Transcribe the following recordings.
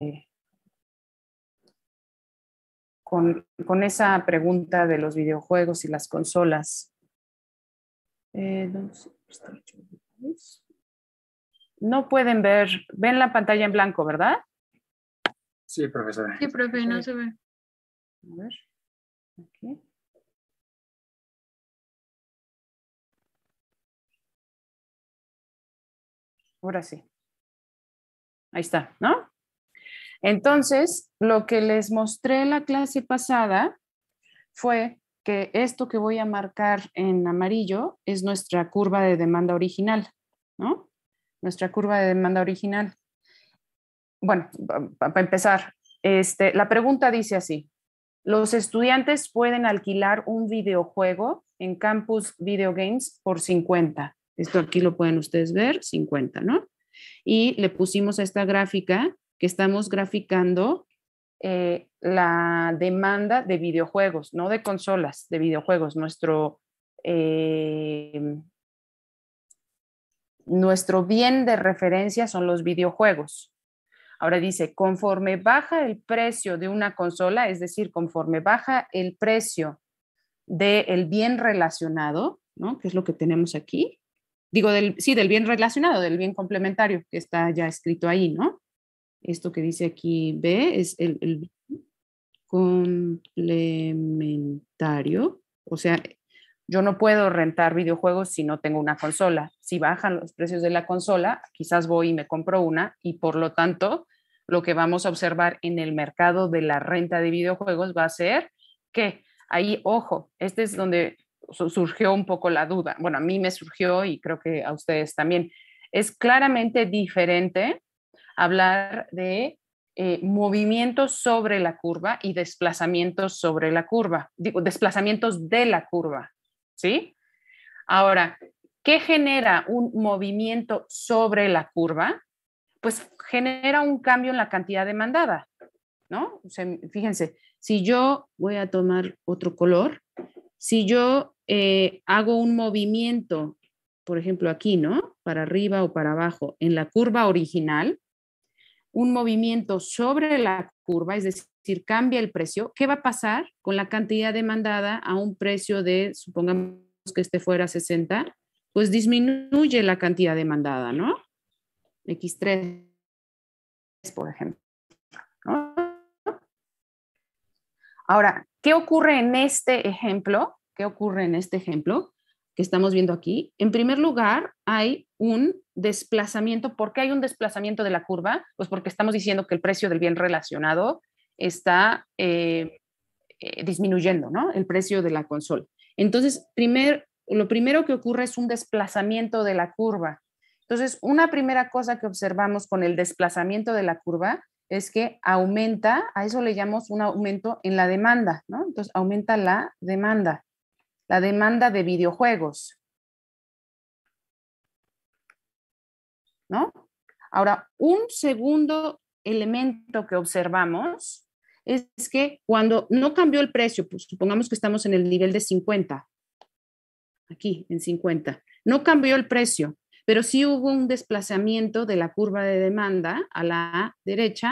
Eh, con, esa pregunta de los videojuegos y las consolas. Eh, no pueden ver, ven la pantalla en blanco, ¿verdad? Sí, profesora. Sí, profe, no se ve. A ver. Aquí. Ahora sí. Ahí está, ¿no? Entonces, lo que les mostré en la clase pasada fue que esto que voy a marcar en amarillo es nuestra curva de demanda original, ¿no? Nuestra curva de demanda original. Bueno, para empezar, este, la pregunta dice así, los estudiantes pueden alquilar un videojuego en Campus Video Games por 50. Esto aquí lo pueden ustedes ver, 50, ¿no? Y le pusimos esta gráfica que estamos graficando eh, la demanda de videojuegos, no de consolas, de videojuegos. Nuestro, eh, nuestro bien de referencia son los videojuegos. Ahora dice, conforme baja el precio de una consola, es decir, conforme baja el precio del bien relacionado, ¿no? Que es lo que tenemos aquí. Digo, del, sí, del bien relacionado, del bien complementario que está ya escrito ahí, ¿no? esto que dice aquí B es el, el complementario. O sea, yo no puedo rentar videojuegos si no tengo una consola. Si bajan los precios de la consola, quizás voy y me compro una y por lo tanto lo que vamos a observar en el mercado de la renta de videojuegos va a ser que ahí, ojo, este es donde surgió un poco la duda. Bueno, a mí me surgió y creo que a ustedes también. Es claramente diferente hablar de eh, movimientos sobre la curva y desplazamientos sobre la curva, digo, desplazamientos de la curva, ¿sí? Ahora, ¿qué genera un movimiento sobre la curva? Pues genera un cambio en la cantidad demandada, ¿no? fíjense, si yo voy a tomar otro color, si yo eh, hago un movimiento, por ejemplo, aquí, ¿no? Para arriba o para abajo, en la curva original, un movimiento sobre la curva, es decir, cambia el precio, ¿qué va a pasar con la cantidad demandada a un precio de, supongamos que este fuera 60? Pues disminuye la cantidad demandada, ¿no? X3, por ejemplo. Ahora, ¿qué ocurre en este ejemplo? ¿Qué ocurre en este ejemplo que estamos viendo aquí? En primer lugar, hay un desplazamiento. ¿Por qué hay un desplazamiento de la curva? Pues porque estamos diciendo que el precio del bien relacionado está eh, eh, disminuyendo, ¿no? El precio de la consola. Entonces, primer, lo primero que ocurre es un desplazamiento de la curva. Entonces, una primera cosa que observamos con el desplazamiento de la curva es que aumenta, a eso le llamamos un aumento en la demanda, ¿no? Entonces, aumenta la demanda, la demanda de videojuegos, ¿no? Ahora, un segundo elemento que observamos es que cuando no cambió el precio, pues supongamos que estamos en el nivel de 50, aquí en 50, no cambió el precio, pero sí hubo un desplazamiento de la curva de demanda a la derecha,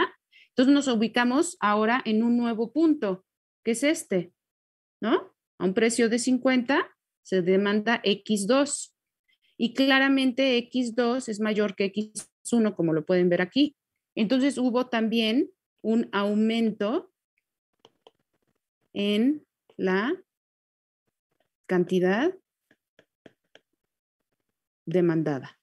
entonces nos ubicamos ahora en un nuevo punto, que es este, ¿no? A un precio de 50 se demanda X2 y claramente X2 es mayor que X1, como lo pueden ver aquí. Entonces hubo también un aumento en la cantidad demandada.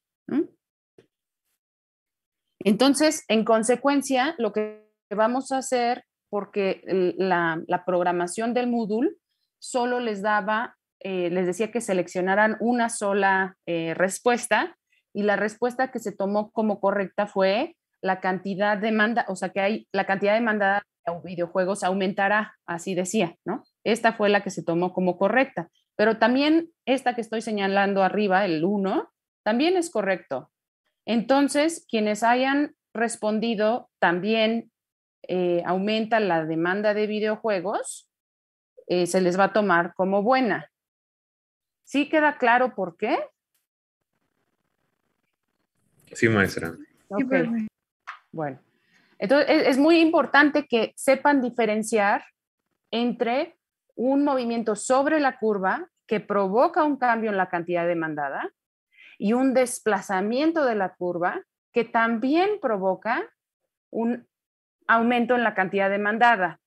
Entonces, en consecuencia, lo que vamos a hacer, porque la, la programación del módulo solo les daba eh, les decía que seleccionaran una sola eh, respuesta y la respuesta que se tomó como correcta fue la cantidad de demanda, o sea, que hay la cantidad demandada de videojuegos aumentará, así decía, ¿no? Esta fue la que se tomó como correcta, pero también esta que estoy señalando arriba, el 1, también es correcto. Entonces, quienes hayan respondido también eh, aumenta la demanda de videojuegos, se les va a tomar como buena. ¿Sí queda claro por qué? Sí, maestra. Bueno, entonces e, es muy importante que sepan diferenciar entre un movimiento sobre la curva que provoca un cambio en la cantidad demandada y un desplazamiento de la curva que también provoca un aumento en la cantidad demandada.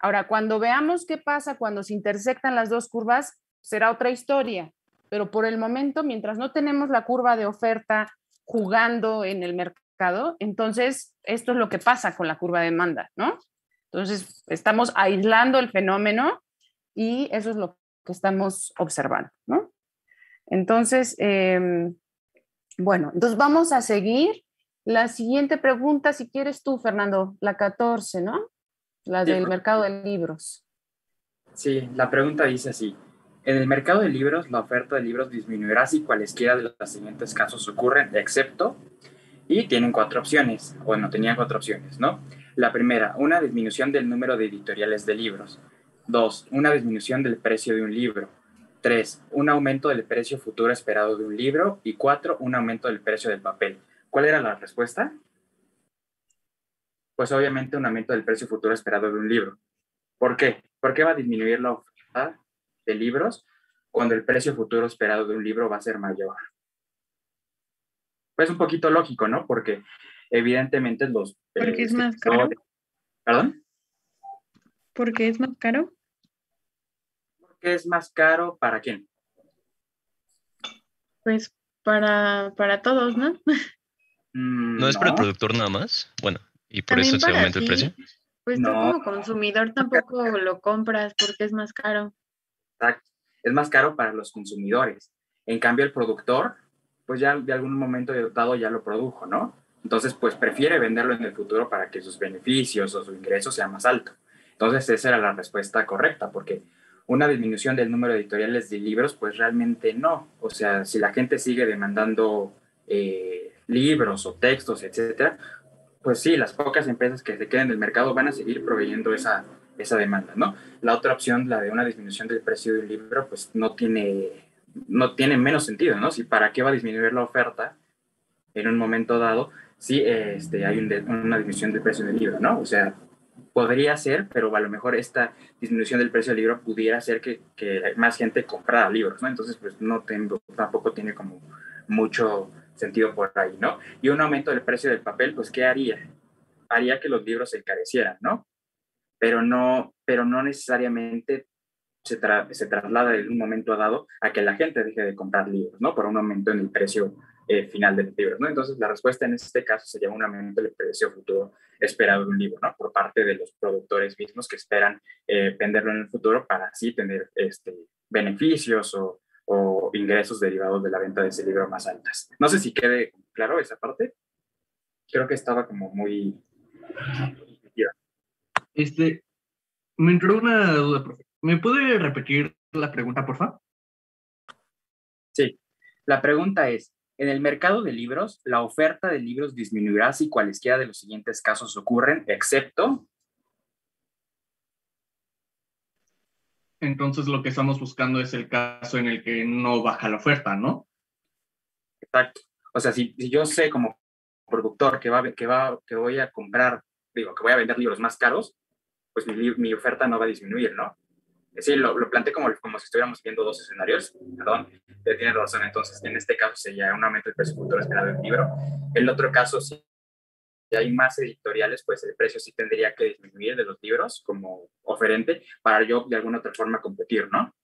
Ahora, cuando veamos qué pasa cuando se intersectan las dos curvas, será otra historia. Pero por el momento, mientras no tenemos la curva de oferta jugando en el mercado, entonces esto es lo que pasa con la curva de demanda, ¿no? Entonces estamos aislando el fenómeno y eso es lo que estamos observando, ¿no? Entonces, em, bueno, entonces vamos a seguir. La siguiente pregunta, si quieres tú, Fernando, la 14, ¿no? La del mercado de libros. Sí, la pregunta dice así. En el mercado de libros, la oferta de libros disminuirá si cualesquiera de los siguientes casos ocurren, excepto, y tienen cuatro opciones, bueno, tenían cuatro opciones, ¿no? La primera, una disminución del número de editoriales de libros. Dos, una disminución del precio de un libro. Tres, un aumento del precio futuro esperado de un libro. Y cuatro, un aumento del precio del papel. ¿Cuál era la respuesta? Pues obviamente un aumento del precio futuro esperado de un libro. ¿Por qué? ¿Por qué va a disminuir la oferta de libros cuando el precio futuro esperado de un libro va a ser mayor. Pues un poquito lógico, ¿no? Porque evidentemente los... Porque es más caro. ¿Perdón? Porque es más caro. Porque es más caro para quién? Pues para, para todos, ¿no? Mm, ¿No es para el productor nada más? Bueno, y por eso se aumenta el precio. Pues tú como consumidor tampoco lo compras porque es más caro. Es más caro para los consumidores. En cambio, el productor, pues ya de algún momento dado ya lo produjo, ¿no? Entonces, pues prefiere venderlo en el futuro para que sus beneficios o su ingreso sea más alto. Entonces, esa era la respuesta correcta, porque una disminución del número de editoriales de libros, pues realmente no. O sea, si la gente sigue demandando eh, libros o textos, etcétera, pues sí, las pocas empresas que se queden del mercado van a seguir proveyendo esa, esa demanda, ¿no? La otra opción, la de una disminución del precio del libro, pues no tiene, no tiene menos sentido, ¿no? Si para qué va a disminuir la oferta en un momento dado si este, hay una disminución del precio del libro, ¿no? O sea, podría ser, pero a lo mejor esta disminución del precio del libro pudiera hacer que, que más gente comprara libros, ¿no? Entonces, pues no tengo, tampoco tiene como mucho sentido por ahí, ¿no? Y un aumento del precio del papel, pues, ¿qué haría? Haría que los libros se encarecieran, ¿no? pero no, pero no necesariamente se, traslada en un momento dado a que la gente deje de comprar libros, ¿no? Por un aumento en el precio eh, final del libro, ¿no? Entonces, la respuesta en este caso sería un aumento del precio futuro esperado de un libro, ¿no? Por parte de los productores mismos que esperan eh, venderlo en el futuro para así tener este, beneficios o, o, ingresos derivados de la venta de ese libro más altas. No sé si quede claro esa parte. Creo que estaba como muy... Este, me entró una duda, ¿Me puede repetir la pregunta, por favor? Sí. La pregunta es, en el mercado de libros, la oferta de libros disminuirá si cualesquiera de los siguientes casos ocurren, excepto... Entonces lo que estamos buscando es el caso en el que no baja la oferta, ¿no? Exacto. O sea, si, yo sé como productor que, va, que, va, que voy a comprar, digo, que voy a vender libros más caros, pues mi, oferta no va a disminuir, ¿no? Es decir, lo, lo planteé como, como si estuviéramos viendo dos escenarios, perdón, Usted tiene razón, entonces en este caso sería un aumento del precio futuro esperado del libro. El otro caso, si hay más editoriales, pues el precio sí tendría que disminuir de los libros como oferente para yo de alguna otra forma competir, ¿no?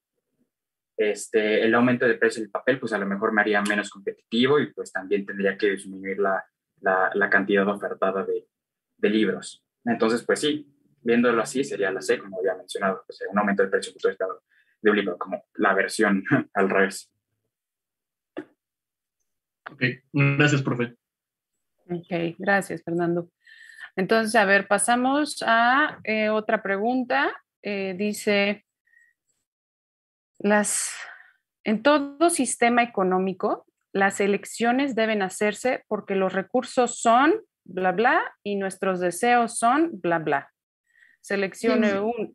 Este, el aumento del precio del papel, pues a lo mejor me haría menos competitivo y pues también tendría que disminuir la, la, la cantidad ofertada de, de libros. Entonces, pues sí, viéndolo así, sería la C, como había mencionado, o un aumento del precio del Estado de libro, como la versión al revés. Ok, gracias, profe. Ok, gracias, Fernando. Entonces, a ver, pasamos a eh, otra pregunta. Eh, dice, las, en todo sistema económico, las elecciones deben hacerse porque los recursos son bla, bla, y nuestros deseos son bla, bla. Seleccione un.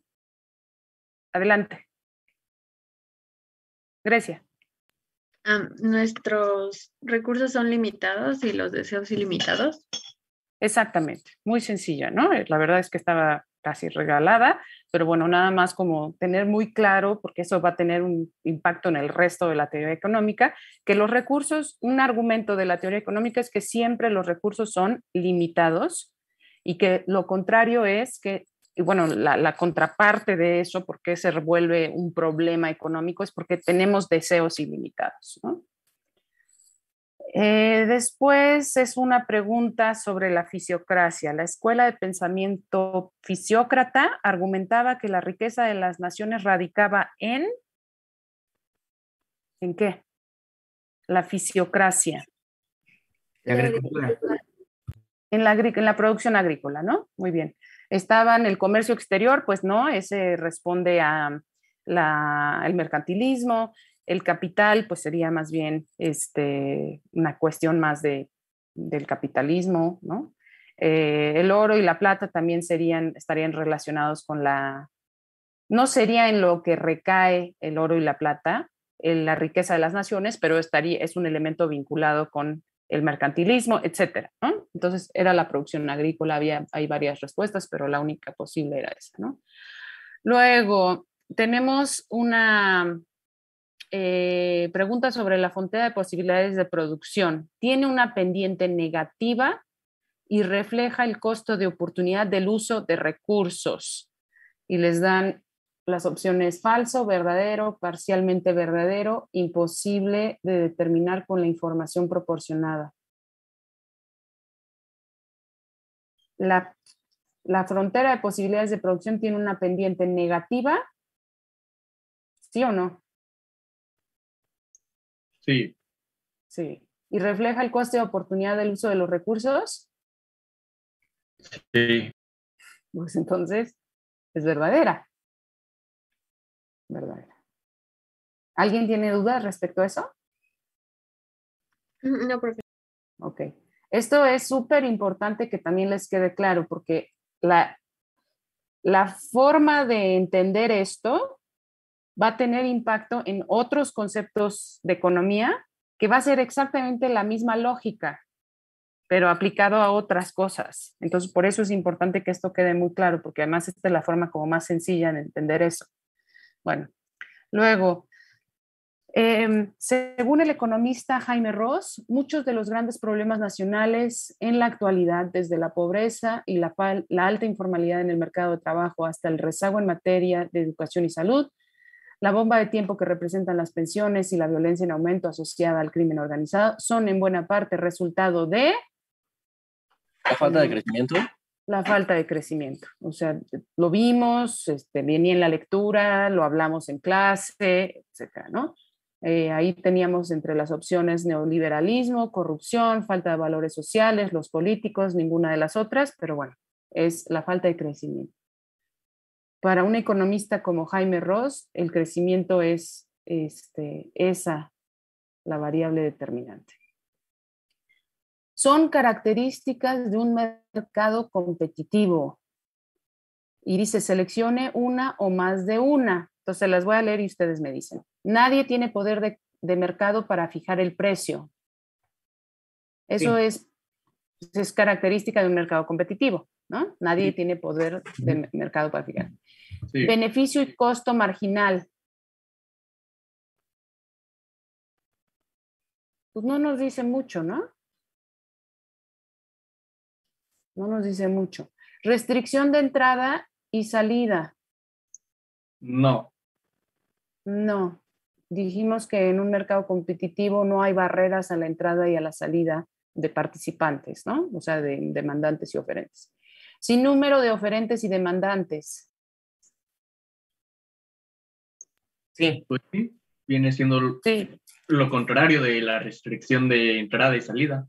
Adelante. Grecia. nuestros recursos son limitados y los deseos ilimitados. Exactamente, muy sencilla, ¿no? Eh, la verdad es que estaba casi regalada, pero bueno, nada más como tener muy claro, porque eso va a tener un impacto en el resto de la teoría económica, que los recursos, un argumento de la teoría económica es que siempre los recursos son limitados y que lo contrario es que y bueno, la, contraparte de eso, porque se revuelve un problema económico, es porque tenemos deseos ilimitados. Eh, después es una pregunta sobre la fisiocracia. La escuela de pensamiento fisiócrata argumentaba que la riqueza de las naciones radicaba en... ¿En qué? La fisiocracia. La agricultura. En la, en la producción agrícola, ¿no? Muy bien. Estaban el comercio exterior, pues no, ese responde a el mercantilismo, el capital, pues sería más bien este, una cuestión más de, del capitalismo, ¿no? Eh, el oro y la plata también serían, estarían relacionados con la, no sería en lo que recae el oro y la plata, en la riqueza de las naciones, pero estaría, es un elemento vinculado con el mercantilismo, etcétera. Entonces era la producción agrícola, había, hay varias respuestas, pero la única posible era esa. Luego tenemos una eh, pregunta sobre la frontera de posibilidades de producción. Tiene una pendiente negativa y refleja el costo de oportunidad del uso de recursos. Y les dan las opciones falso, verdadero, parcialmente verdadero, imposible de determinar con la información proporcionada. La, frontera de posibilidades de producción tiene una pendiente negativa, ¿sí o no? Sí. Sí. ¿Y refleja el coste de oportunidad del uso de los recursos? Sí. Pues entonces es verdadera. ¿Alguien tiene dudas respecto a eso? Mm, no, profesor. Ok. Esto es súper importante que también les quede claro porque la, la forma de entender esto va a tener impacto en otros conceptos de economía que va a ser exactamente la misma lógica, pero aplicado a otras cosas. Entonces, por eso es importante que esto quede muy claro, porque además esta es la forma como más sencilla de entender eso. Bueno, luego, em, según el economista Jaime Ross, muchos de los grandes problemas nacionales en la actualidad, desde la pobreza y la, la, alta informalidad en el mercado de trabajo hasta el rezago en materia de educación y salud, la bomba de tiempo que representan las pensiones y la violencia en aumento asociada al crimen organizado, son en buena parte resultado de... La falta de mm. crecimiento la falta de crecimiento. O sea, lo vimos, este, venía en la lectura, lo hablamos en clase, etcétera, ¿no? Eh, ahí teníamos entre las opciones neoliberalismo, corrupción, falta de valores sociales, los políticos, ninguna de las otras, pero bueno, es la falta de crecimiento. Para un economista como Jaime Ross, el crecimiento es este, esa la variable determinante son características de un mercado competitivo. Y dice, seleccione una o más de una. Entonces las voy a leer y ustedes me dicen. Nadie tiene poder de, mercado para fijar el precio. Eso es, característica de un mercado competitivo, ¿no? Nadie tiene poder de mercado para fijar. Beneficio y costo marginal. Pues no nos dice mucho, ¿no? no nos dice mucho. Restricción de entrada y salida. No. No. Dijimos que en un mercado competitivo no hay barreras a la entrada y a la salida de participantes, ¿no? O sea, de demandantes y oferentes. Sin número de oferentes y demandantes. Sí. Pues sí, viene siendo lo contrario de la restricción de entrada y salida.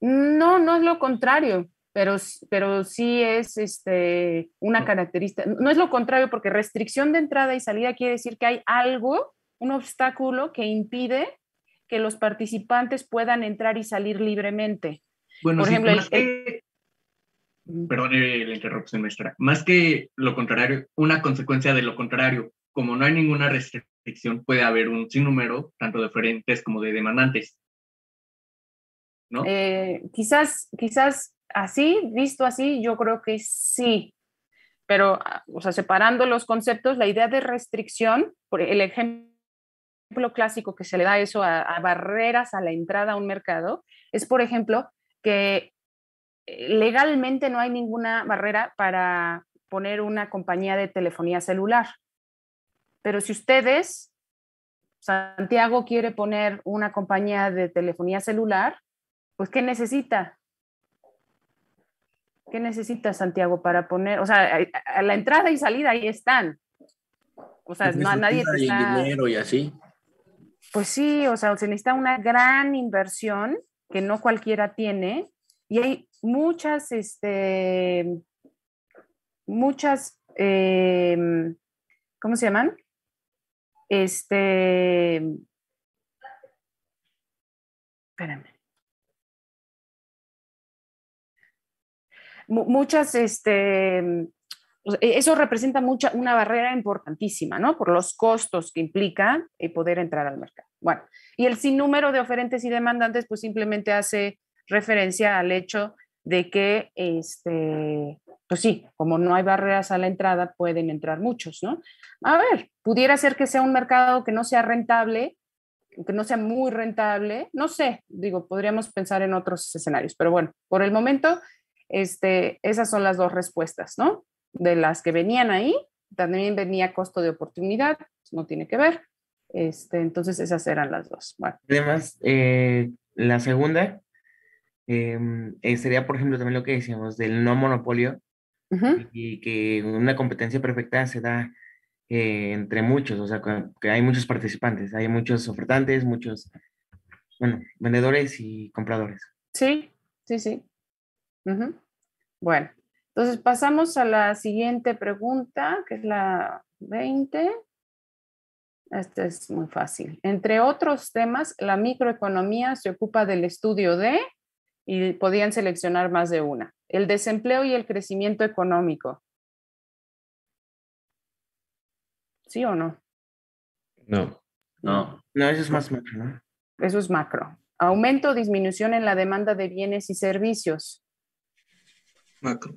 No, no es lo contrario pero, pero sí es este, una característica, no es lo contrario, porque restricción de entrada y salida quiere decir que hay algo, un obstáculo que impide que los participantes puedan entrar y salir libremente. Bueno, por ejemplo, el, que, eh, la interrupción, maestra, más que lo contrario, una consecuencia de lo contrario, como no hay ninguna restricción, puede haber un sinnúmero, tanto de oferentes como de demandantes. ¿No? Eh, quizás, quizás así, visto así, yo creo que sí. Pero, ah, o sea, separando los conceptos, la idea de restricción, por el ejemplo clásico que se le da eso a, a barreras a la entrada a un mercado, es, por ejemplo, que eh, legalmente no hay ninguna barrera para poner una compañía de telefonía celular. Pero si ustedes, Santiago quiere poner una compañía de telefonía celular, pues ¿qué necesita? ¿Qué necesitas, Santiago, para poner? O sea, a, la entrada y salida ahí están. O sea, nadie te dinero y así. Pues sí, o sea, se necesita una gran inversión que no cualquiera tiene y hay muchas, este, muchas, em, ¿cómo se llaman? Este, espérame. muchas, este, e-, eso representa mucha, una barrera importantísima, ¿no? Por los costos que implica eh, poder entrar al mercado. Bueno, y el sinnúmero de oferentes y demandantes, pues simplemente hace referencia al hecho de que, este, pues sí, como no hay barreras a la entrada, pueden entrar muchos, ¿no? A ver, pudiera ser que sea un mercado que no sea rentable, que no sea muy rentable, no sé, digo, podríamos pensar en otros escenarios, pero bueno, por el momento este, esas son las dos respuestas, ¿no? De las que venían ahí, también venía costo de oportunidad, no tiene que ver. Este, entonces esas eran las dos. Además, eh, la segunda em, eh, sería, por ejemplo, también lo que decíamos del no monopolio y que una competencia perfecta se da eh, entre muchos, o sea, que hay muchos participantes, hay muchos ofertantes, muchos, bueno, vendedores y compradores. Sí, sí, sí. Bueno, entonces pasamos a la siguiente pregunta, que es la 20. Esta es muy fácil. Entre otros temas, la microeconomía se ocupa del estudio de, y podían seleccionar más de una, el desempleo y el crecimiento económico. ¿Sí o no? No. No. No, eso es más macro. Eso es macro. Aumento o disminución en la demanda de bienes y servicios. Macro.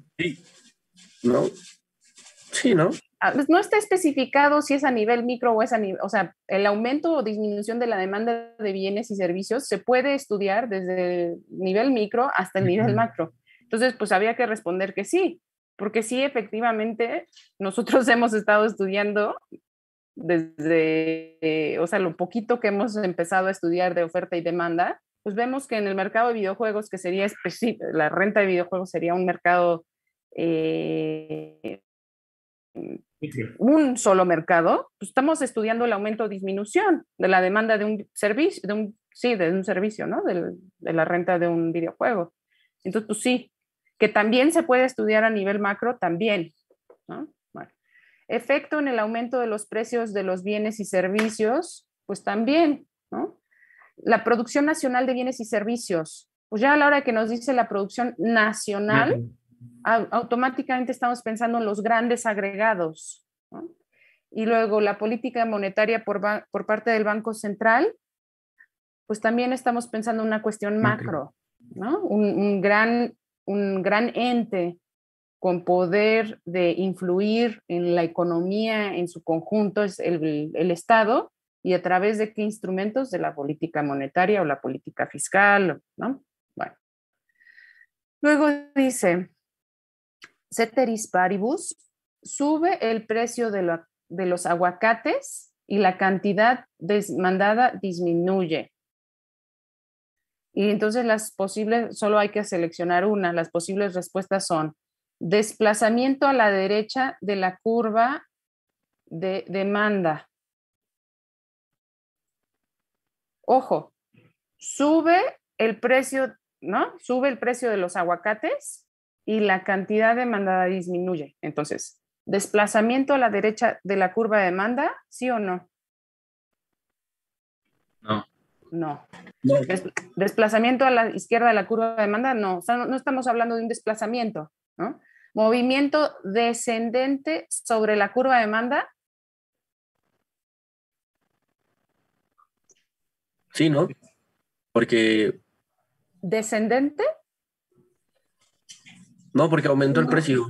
¿No? Sí, ¿no? Ah, pues, no está especificado si es a nivel micro o es a nivel, o sea, el aumento o disminución de la demanda de bienes y servicios se puede estudiar desde el nivel micro hasta el nivel macro. Entonces, pues había que responder que sí, porque sí, efectivamente, nosotros hemos estado estudiando desde, o sea, lo poquito que hemos empezado a estudiar de oferta y demanda, pues vemos que en el mercado de videojuegos, que sería la renta de videojuegos sería un mercado, eh, un solo mercado, pues estamos estudiando el aumento o disminución de la demanda de un servicio, de un, sí, de un servicio, ¿no? De, la renta de un videojuego. Entonces, pues sí, que también se puede estudiar a nivel macro, también, ¿no? Efecto en el aumento de los precios de los bienes y servicios, pues también, ¿no? la producción nacional de bienes y servicios. Pues ya a la hora que nos dice la producción nacional, automáticamente estamos pensando en los grandes agregados. Y luego la política monetaria por, parte del Banco Central, pues también estamos pensando en una cuestión macro, ¿no? un, gran, un gran ente con poder de influir en la economía en su conjunto es el, el Estado, y a través de qué instrumentos de la política monetaria o la política fiscal, ¿no? Bueno. Luego dice, ceteris paribus, sube el precio de, los aguacates y la cantidad demandada disminuye. Y entonces las posibles, solo hay que seleccionar una, las posibles respuestas son desplazamiento a la derecha de la curva de demanda Ojo, sube el precio, ¿no? Sube el precio de los aguacates y la cantidad demandada disminuye. Entonces, ¿desplazamiento a la derecha de la curva de demanda, sí o no? No. No. desplazamiento a la izquierda de la curva de demanda, no. no, no estamos hablando de un desplazamiento, ¿no? Movimiento descendente sobre la curva de demanda, Sí, ¿no? Porque... ¿Descendente? No, porque aumentó el precio.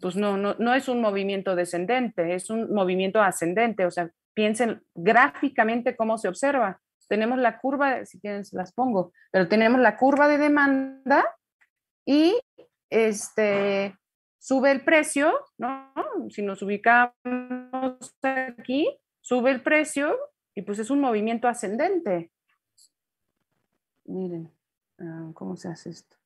Pues no, no, no es un movimiento descendente, es un movimiento ascendente. O sea, piensen gráficamente cómo se observa. Tenemos la curva, si quieren se las pongo, pero tenemos la curva de demanda y este sube el precio, ¿no? Si nos ubicamos aquí, sube el precio y pues es un movimiento ascendente. Miren, ah, ¿cómo se hace esto?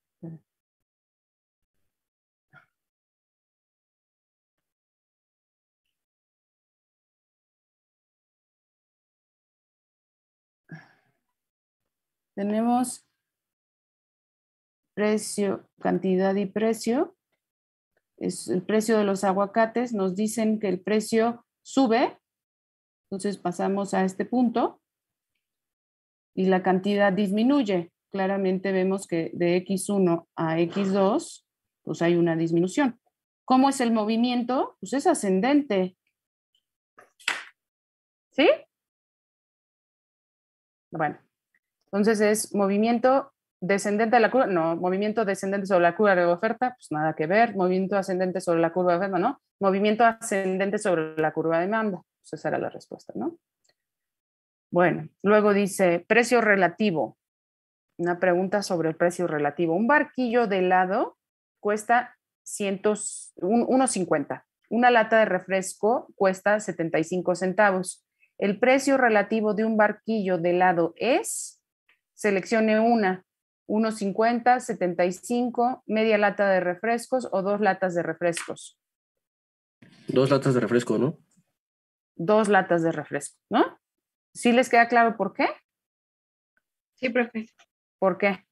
Tenemos precio, cantidad y precio. Es el precio de los aguacates. Nos dicen que el precio sube entonces pasamos a este punto y la cantidad disminuye. Claramente vemos que de X1 a X2, pues hay una disminución. ¿Cómo es el movimiento? Pues es ascendente. ¿Sí? Bueno, entonces es movimiento descendente de la curva, no, movimiento descendente sobre la curva de oferta, pues nada que ver, movimiento ascendente sobre la curva de oferta, no, movimiento ascendente sobre la curva de demanda. Pues esa era la respuesta, ¿no? Bueno, luego dice precio relativo. Una pregunta sobre el precio relativo. Un barquillo de helado cuesta 1.50. Una lata de refresco cuesta 75 centavos. El precio relativo de un barquillo de helado es, seleccione una, 1.50, 75, media lata de refrescos o dos latas de refrescos. Dos latas de refresco, ¿no? dos latas de refresco, ¿no? ¿Sí les queda claro por qué? Sí, profe. ¿Por qué?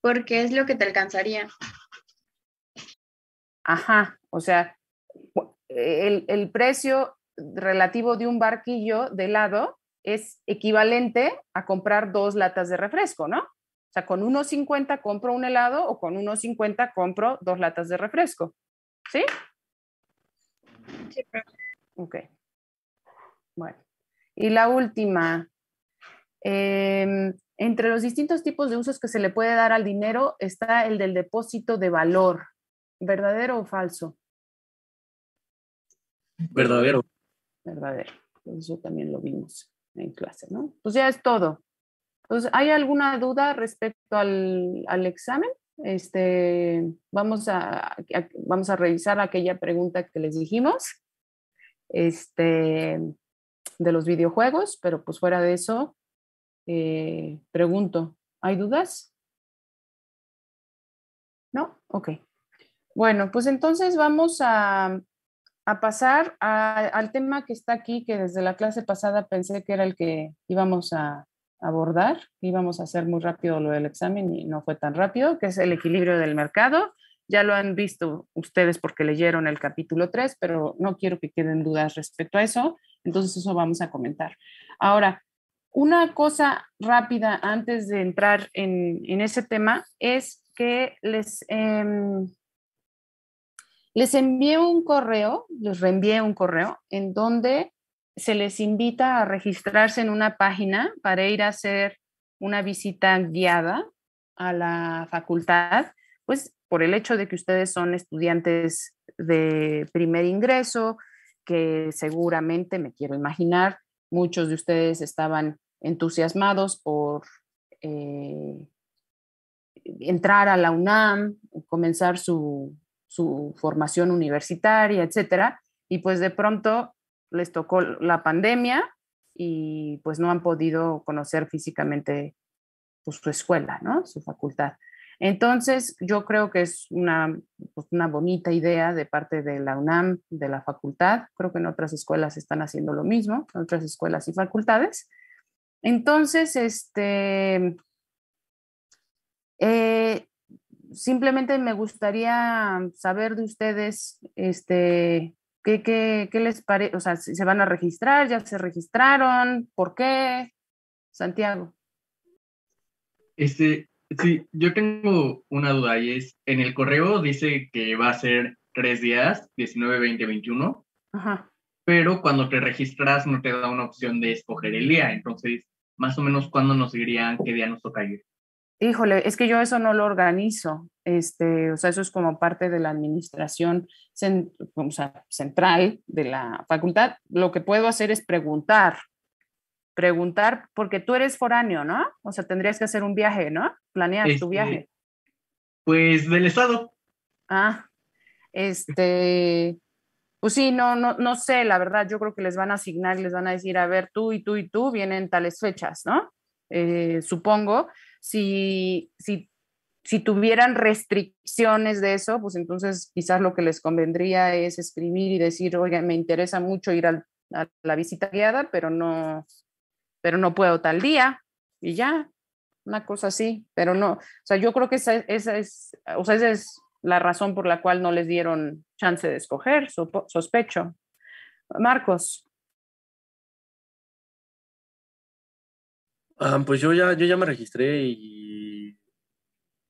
Porque es lo que te alcanzaría. Ajá, o sea, el, el precio relativo de un barquillo de helado es equivalente a comprar dos latas de refresco, ¿no? O sea, con 1.50 compro un helado o con 1.50 compro dos latas de refresco, ¿sí? Ok. Bueno. Y la última. Em, entre los distintos tipos de usos que se le puede dar al dinero está el del depósito de valor. ¿Verdadero o falso? Verdadero. Verdadero. Eso también lo vimos en clase, ¿no? Pues ya es todo. Entonces, ¿hay alguna duda respecto al, al examen? Este, vamos, a, vamos a revisar aquella pregunta que les dijimos este, de los videojuegos, pero pues fuera de eso, eh, pregunto, ¿hay dudas? ¿No? Ok. Bueno, pues entonces vamos a, pasar al tema que está aquí, que desde la clase pasada pensé que era el que íbamos a abordar, íbamos a hacer muy rápido lo del examen y no fue tan rápido, que es el equilibrio del mercado. Ya lo han visto ustedes porque leyeron el capítulo 3, pero no quiero que queden dudas respecto a eso. Entonces eso vamos a comentar. Ahora, una cosa rápida antes de entrar en, ese tema es que les, eh, les envié un correo, les reenvié un correo en donde se les invita a registrarse en una página para ir a hacer una visita guiada a la facultad. Pues por el hecho de que ustedes son estudiantes de primer ingreso, que seguramente, me quiero imaginar, muchos de ustedes estaban entusiasmados por eh, entrar a la UNAM, comenzar su, formación universitaria, etcétera, y pues de pronto les tocó la pandemia y pues no han podido conocer físicamente pues, su escuela, ¿no? Su facultad. Entonces, yo creo que es pues, una, bonita idea de parte de la UNAM, de la facultad. Creo que en otras escuelas están haciendo lo mismo, en otras escuelas y facultades. Entonces, este, eh, simplemente me gustaría saber de ustedes, este, ¿qué, qué les parece? O sea, si se van a registrar, ya se registraron, ¿por qué? Santiago. Este, Sí, yo tengo una duda y es, en el correo dice que va a ser tres días, 19, 20, 21, pero cuando te registras no te da una opción de escoger el día, entonces, más o menos, ¿cuándo nos dirían qué día nos toca ir? Híjole, es que yo eso no lo organizo, este, o sea, eso es como parte de la administración central de la facultad. Lo que puedo hacer es preguntar, preguntar, porque tú eres foráneo, ¿no? O sea, tendrías que hacer un viaje, ¿no? Planear tu este, viaje. Pues del estado. Ah, este, pues sí, no, no, no sé, la verdad, yo creo que les van a asignar, les van a decir, a ver, tú y tú y tú vienen tales fechas, ¿no? Eh, supongo, si, si, tuvieran restricciones de eso, pues entonces quizás lo que les convendría es escribir y decir, oye, me interesa mucho ir a la visita guiada, pero no, pero no puedo tal día y ya, una cosa así, pero no, o sea, yo creo que esa, es, o sea, esa es la razón por la cual no les dieron chance de escoger, sospecho. Marcos. Ah, pues yo ya, yo ya me registré y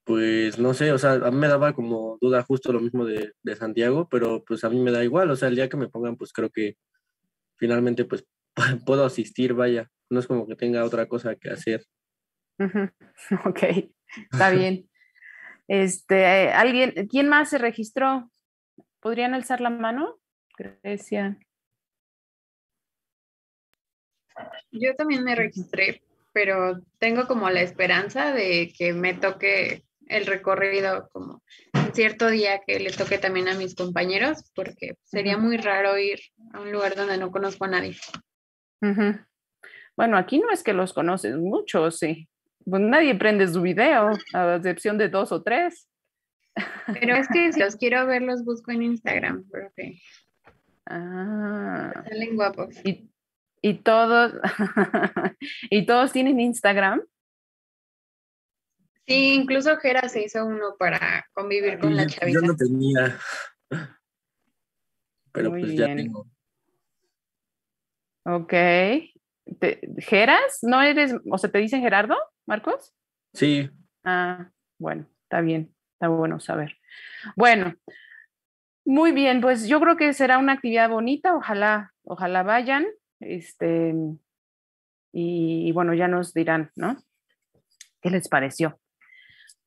pues no sé, o sea, a mí me daba como duda justo lo mismo de, de Santiago, pero pues a mí me da igual, o sea, el día que me pongan, pues creo que finalmente pues puedo asistir, vaya no es como que tenga otra cosa que hacer. Ok, está bien. Este, alguien, ¿quién más se registró? ¿Podrían alzar la mano? Grecia. Yo también me registré, pero tengo como la esperanza de que me toque el recorrido como un cierto día que le toque también a mis compañeros, porque sería muy raro ir a un lugar donde no conozco a nadie. Ajá. Bueno, aquí no es que los conoces mucho, sí. Pues nadie prende su video, a excepción de dos o tres. Pero es que si los quiero ver, los busco en Instagram, Ah. Salen guapos. Y, todos, ¿y todos tienen Instagram? Sí, incluso Jera se hizo uno para convivir con la chaviza. Yo no tenía. Pero pues ya tengo. Ok. ¿Geras? ¿No eres, o sea, te dicen Gerardo, Marcos? Sí. Ah, bueno, está bien, está bueno saber. Bueno, muy bien, pues yo creo que será una actividad bonita, ojalá, ojalá vayan, este, y, bueno, ya nos dirán, ¿no? ¿Qué les pareció?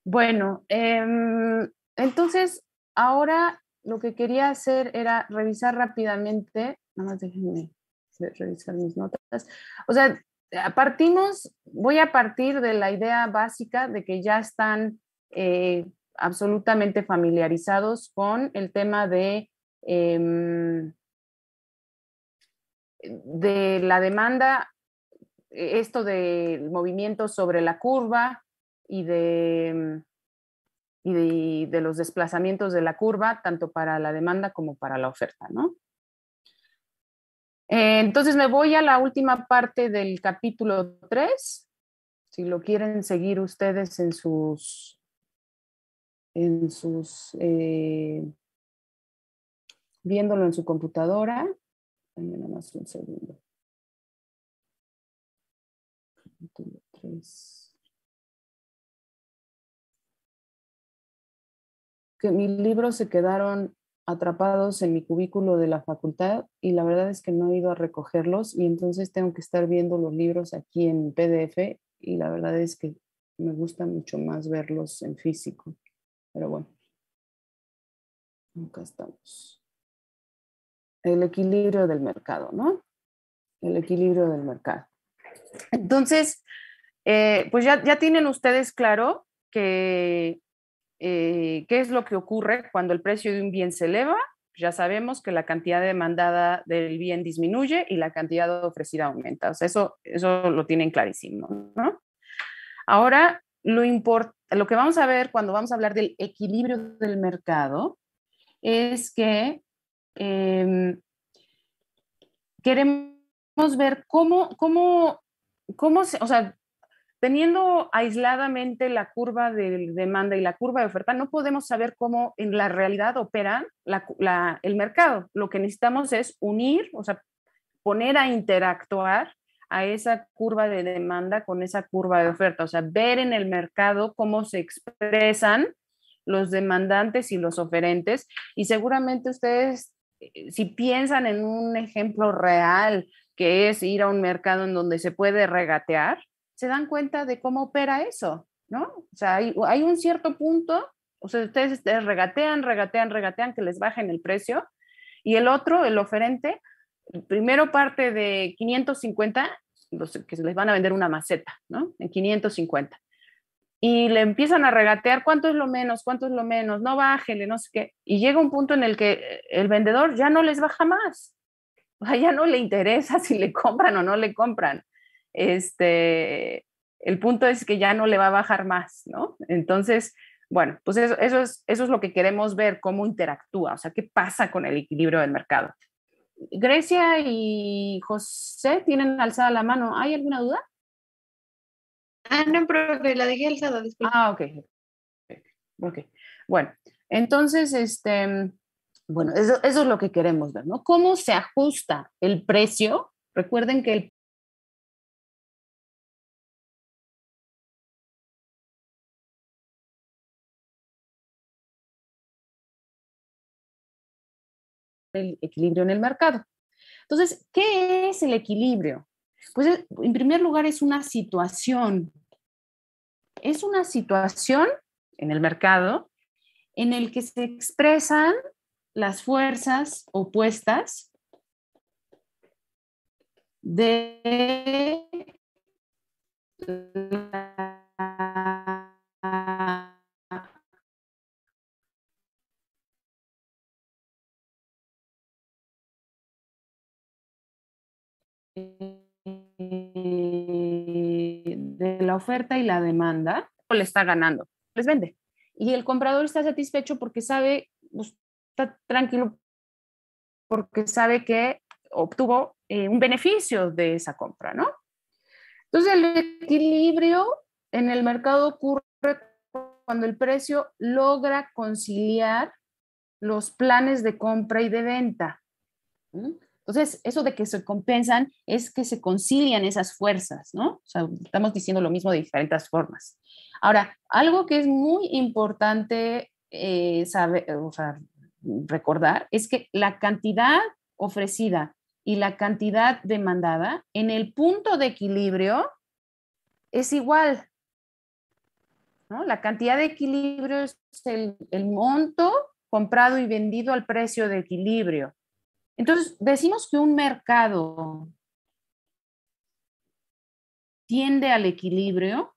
Bueno, em, entonces ahora lo que quería hacer era revisar rápidamente, nada más déjenme revisar mis notas. O sea, ah, partimos, voy a partir de la idea básica de que ya están eh, absolutamente familiarizados con el tema de, em, de la demanda, esto del movimiento sobre la curva em, y de, y de los desplazamientos de la curva, tanto para la demanda como para la oferta, ¿no? Eh, entonces me voy a la última parte del capítulo 3, si lo quieren seguir ustedes en sus, en sus, eh, viéndolo en su computadora. Dame nada más un segundo. Capítulo 3. Que mis libros se quedaron atrapados en mi cubículo de la facultad y la verdad es que no he ido a recogerlos y entonces tengo que estar viendo los libros aquí en PDF y la verdad es que me gusta mucho más verlos en físico. Pero bueno, acá estamos. El equilibrio del mercado, ¿no? El equilibrio del mercado. Entonces, eh, pues ya tienen ustedes claro que eh, ¿qué es lo que ocurre cuando el precio de un bien se eleva? Pues, ya sabemos que la cantidad demandada del bien disminuye y la cantidad ofrecida aumenta. O sea, eso, eso lo tienen clarísimo, ¿no? Ahora, lo, lo que vamos a ver cuando vamos a hablar del equilibrio del mercado es que em, queremos ver cómo, cómo, cómo se, o sea, Teniendo aisladamente la curva de demanda y la curva de oferta, no podemos saber cómo en la realidad opera el mercado. Lo que necesitamos es unir, o sea, poner a interactuar a esa curva de demanda con esa curva de oferta, o sea, ver en el mercado cómo se expresan los demandantes y los oferentes. Y seguramente ustedes, eh, si piensan en un ejemplo real, que es ir a un mercado en donde se puede regatear, se dan cuenta de cómo opera eso, ¿no? O sea, hay, un cierto punto, o sea, ustedes, regatean, regatean, regatean que les bajen el precio y el otro, el oferente, primero parte de 550, los que les van a vender una maceta, ¿no? En 550. Y le empiezan a regatear cuánto es lo menos, cuánto es lo menos, no bájele, no sé qué. Y llega un punto en el que eh, el vendedor ya no les baja más. O sea, ya no le interesa si le compran o no le compran este, el punto es que ya no le va a bajar más, ¿no? Entonces, bueno, pues eso, es, eso es lo que queremos ver, cómo interactúa, o sea, qué pasa con el equilibrio del mercado. Grecia y José tienen alzada la mano. ¿Hay alguna duda? Ah, no, profe, la dejé alzada, disculpe. Ah, ok. Ok, bueno, entonces, este, bueno, eso, eso es lo que queremos ver, ¿no? ¿Cómo se ajusta el precio? Recuerden que el el equilibrio en el mercado. Entonces, ¿qué es el equilibrio? Pues eh, en primer lugar es una situación. Es una situación en el mercado en el que se expresan las fuerzas opuestas de la de la oferta y la demanda, le está ganando, les vende. Y el comprador está satisfecho porque sabe, pues, está tranquilo, porque sabe que obtuvo eh, un beneficio de esa compra, ¿no? Entonces el equilibrio en el mercado ocurre cuando el precio logra conciliar los planes de compra y de venta. Entonces, eso de que se compensan es que se concilian esas fuerzas, ¿no? O sea, estamos diciendo lo mismo de diferentes formas. Ahora, algo que es muy importante eh, recordar es que la cantidad ofrecida y la cantidad demandada en el punto de equilibrio es igual. ¿no? La cantidad de equilibrio es el monto comprado y vendido al precio de equilibrio. Entonces, decimos que un mercado tiende al equilibrio.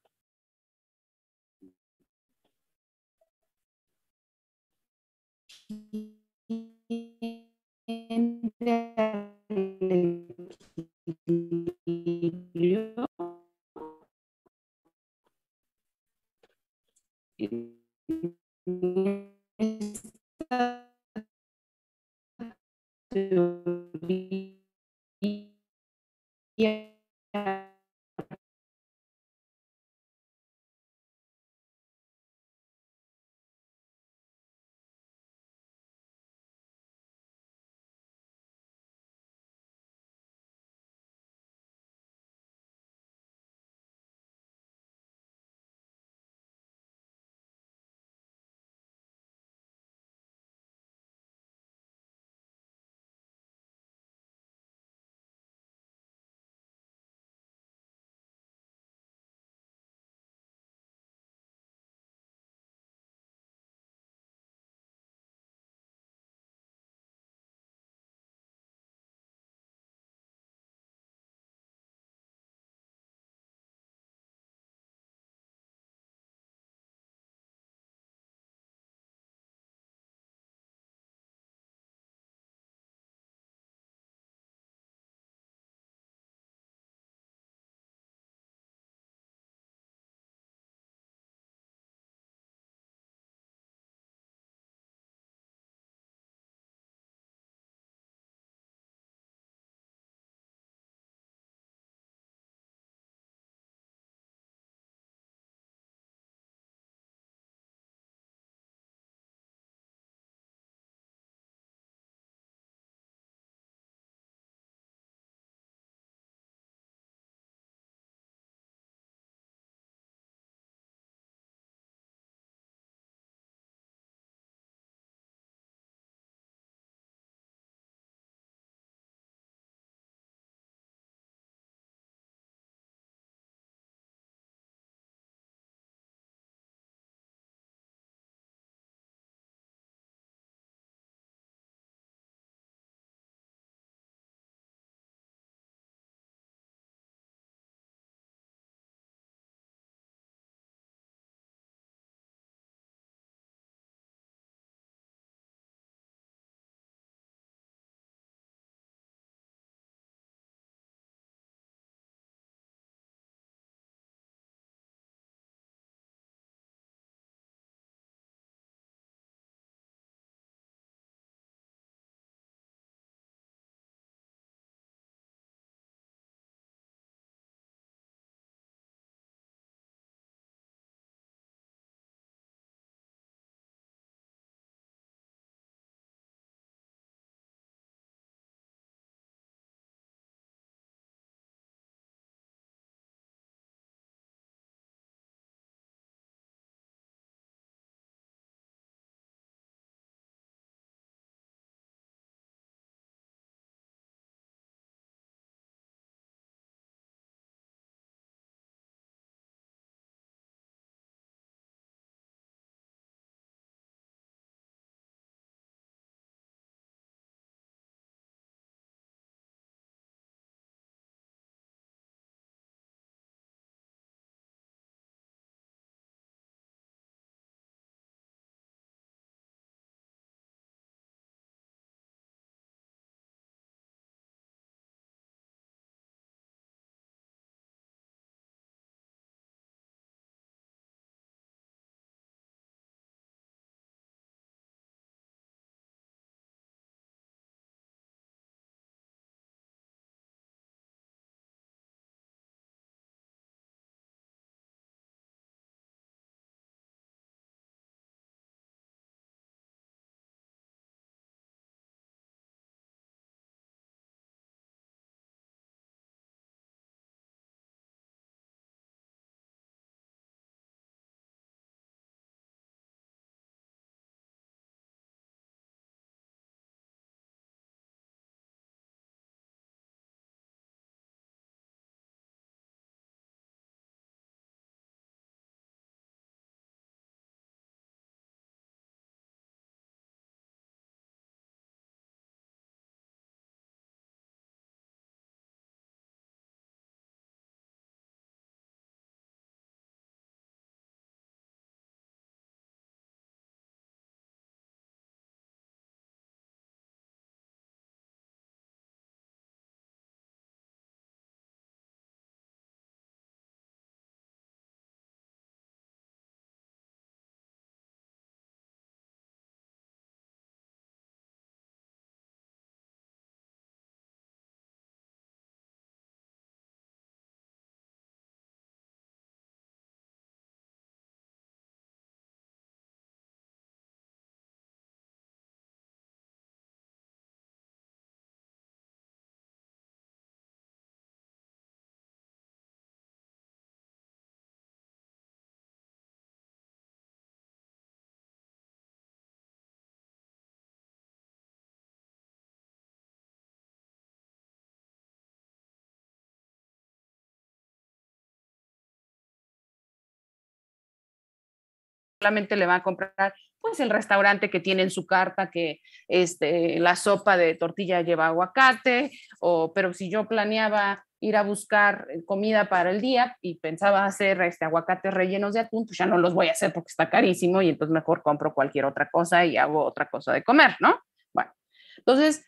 solamente le va a comprar pues el restaurante que tiene en su carta que este, la sopa de tortilla lleva aguacate, o, pero si yo planeaba ir a buscar eh, comida para el día y pensaba hacer este, aguacates rellenos de atún, pues ya no los voy a hacer porque está carísimo y entonces mejor compro cualquier otra cosa y hago otra cosa de comer, ¿no? Bueno, entonces,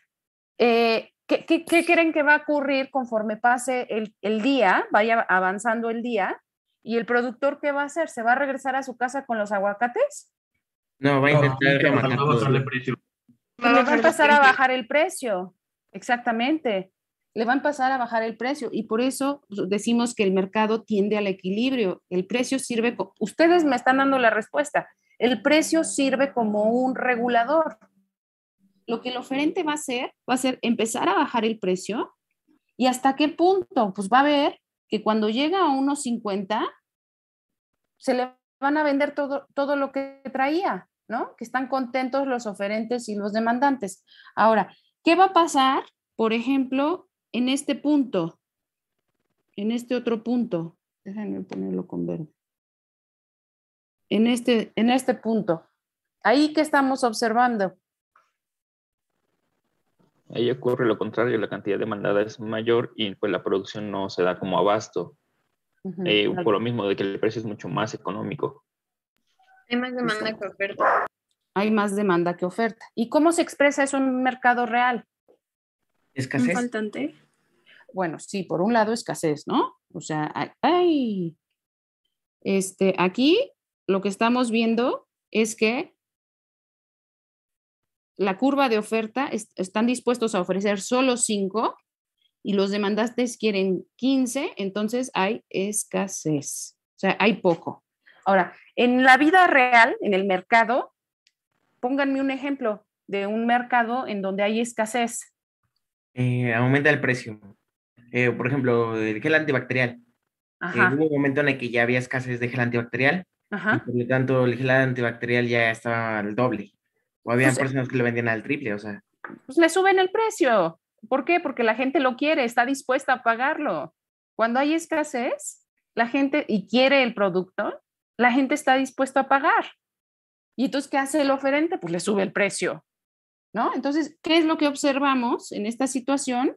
eh, ¿qué, creen que va a ocurrir conforme pase el día, vaya avanzando el día? ¿Y el productor qué va a hacer? ¿Se va a regresar a su casa con los aguacates? No, va a intentar bajar el precio. Le va a pasar a bajar el precio, exactamente. Le va a pasar a bajar el precio y por eso decimos que el mercado tiende al equilibrio. El precio sirve, ustedes me están dando la respuesta, el precio sirve como un regulador. Lo que el oferente va a hacer, va a ser empezar a bajar el precio y hasta qué punto, pues va a ver que cuando llega a unos 50, se le van a vender todo, lo que traía, ¿no? Que están contentos los oferentes y los demandantes. Ahora, ¿qué va a pasar, por ejemplo, en este punto? En este otro punto. Déjenme ponerlo con verde. En este, en este punto. Ahí que estamos observando. Ahí ocurre lo contrario, la cantidad demandada es mayor y pues la producción no se da como abasto. Eh, por lo mismo de que el precio es mucho más económico. Hay más demanda que oferta. Hay más demanda que oferta. ¿Y cómo se expresa eso en un mercado real? Escasez. Bueno, sí, por un lado escasez, ¿no? O sea, ay, este, aquí lo que estamos viendo es que la curva de oferta, están dispuestos a ofrecer solo 5 y los demandantes quieren 15, entonces hay escasez, o sea, hay poco. Ahora, en la vida real, en el mercado, pónganme un ejemplo de un mercado en donde hay escasez. Eh, aumenta el precio. Eh, por ejemplo, el gel antibacterial. Eh, hubo un momento en el que ya había escasez de gel antibacterial. por lo tanto, el gel antibacterial ya estaba al doble. O habían pues, eh personas que lo vendían al triple, o sea. Pues le suben el precio. ¿Por qué? Porque la gente lo quiere, está dispuesta a pagarlo. Cuando hay escasez, la gente y quiere el producto, la gente está dispuesta a pagar. Y entonces, ¿qué hace el oferente? Pues le sube el precio. ¿No? Entonces, ¿qué es lo que observamos en esta situación?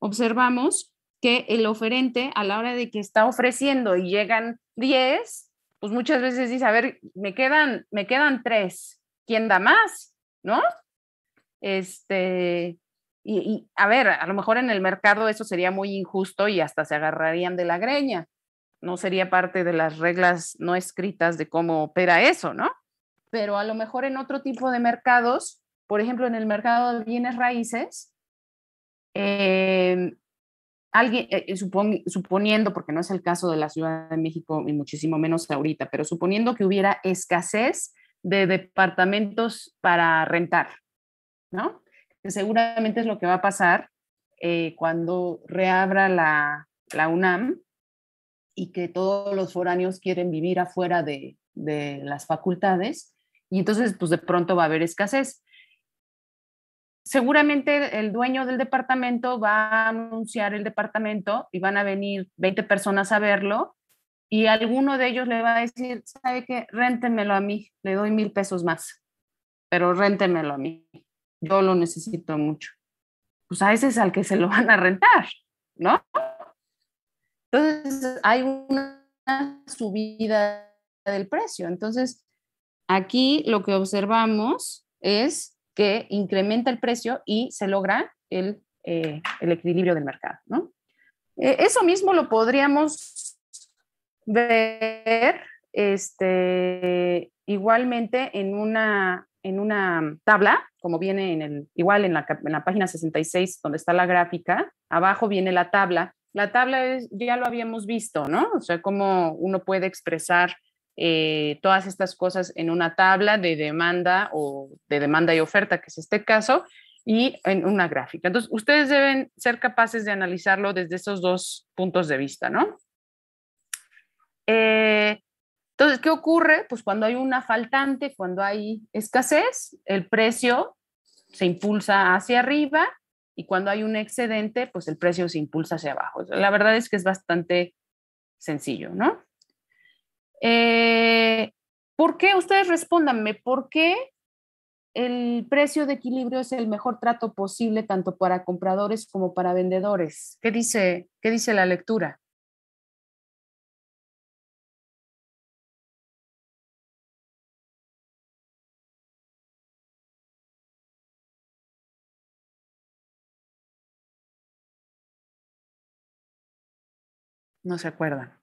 Observamos que el oferente a la hora de que está ofreciendo y llegan 10, pues muchas veces dice, a ver, me quedan, me quedan 3 da más, ¿no? Este, y, a ver, a lo mejor en el mercado eso sería muy injusto y hasta se agarrarían de la greña. No sería parte de las reglas no escritas de cómo opera eso, ¿no? Pero a lo mejor en otro tipo de mercados, por ejemplo, en el mercado de bienes raíces, em, alguien, eh, eh, suponiendo, porque no es el caso de la Ciudad de México y muchísimo menos ahorita, pero suponiendo que hubiera escasez de departamentos para rentar, ¿no? Que seguramente es lo que va a pasar eh, cuando reabra la, la, UNAM y que todos los foráneos quieren vivir afuera de, de las facultades y entonces pues de pronto va a haber escasez. Seguramente el dueño del departamento va a anunciar el departamento y van a venir 20 personas a verlo y alguno de ellos le va a decir, ¿sabe qué? Réntemelo a mí, le doy mil pesos más, pero réntemelo a mí, yo lo necesito mucho. Pues a ese es al que se lo van a rentar, ¿no? Entonces hay una subida del precio. Entonces, aquí lo que observamos es que incrementa el precio y se logra el, eh, equilibrio del mercado, ¿no? Eh, eso mismo lo podríamos ver este, igualmente en una, en una tabla, como viene en el, igual en la, en la página 66 donde está la gráfica, abajo viene la tabla. La tabla es, ya lo habíamos visto, ¿no? O sea, cómo uno puede expresar eh, todas estas cosas en una tabla de demanda o de demanda y oferta, que es este caso, y en una gráfica. Entonces, ustedes deben ser capaces de analizarlo desde esos dos puntos de vista, ¿no? Eh, entonces, ¿qué ocurre? Pues cuando hay una faltante, cuando hay escasez, el precio se impulsa hacia arriba y cuando hay un excedente, pues el precio se impulsa hacia abajo. La verdad es que es bastante sencillo, ¿no? Eh, ¿Por qué? Ustedes respóndanme, ¿por qué el precio de equilibrio es el mejor trato posible tanto para compradores como para vendedores? ¿Qué dice, qué dice la lectura? no se acuerdan?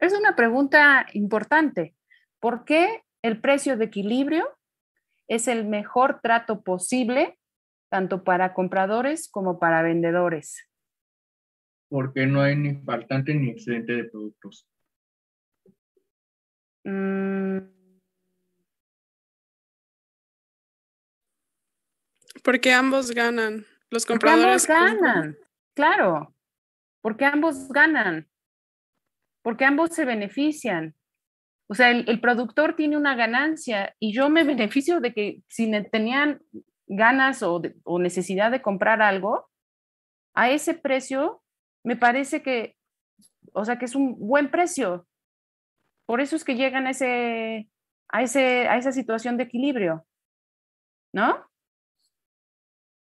Es una pregunta importante. ¿Por qué el precio de equilibrio es el mejor trato posible tanto para compradores como para vendedores? Porque no hay ni faltante ni excedente de productos. Mm. Porque ambos ganan. Los compradores. ganan, claro. Porque ambos ganan porque ambos se benefician. O sea, el, productor tiene una ganancia y yo me beneficio de que si tenían ganas o, o necesidad de comprar algo, a ese precio me parece que, o sea, que es un buen precio. Por eso es que llegan a, ese, a, ese, a esa situación de equilibrio, ¿no?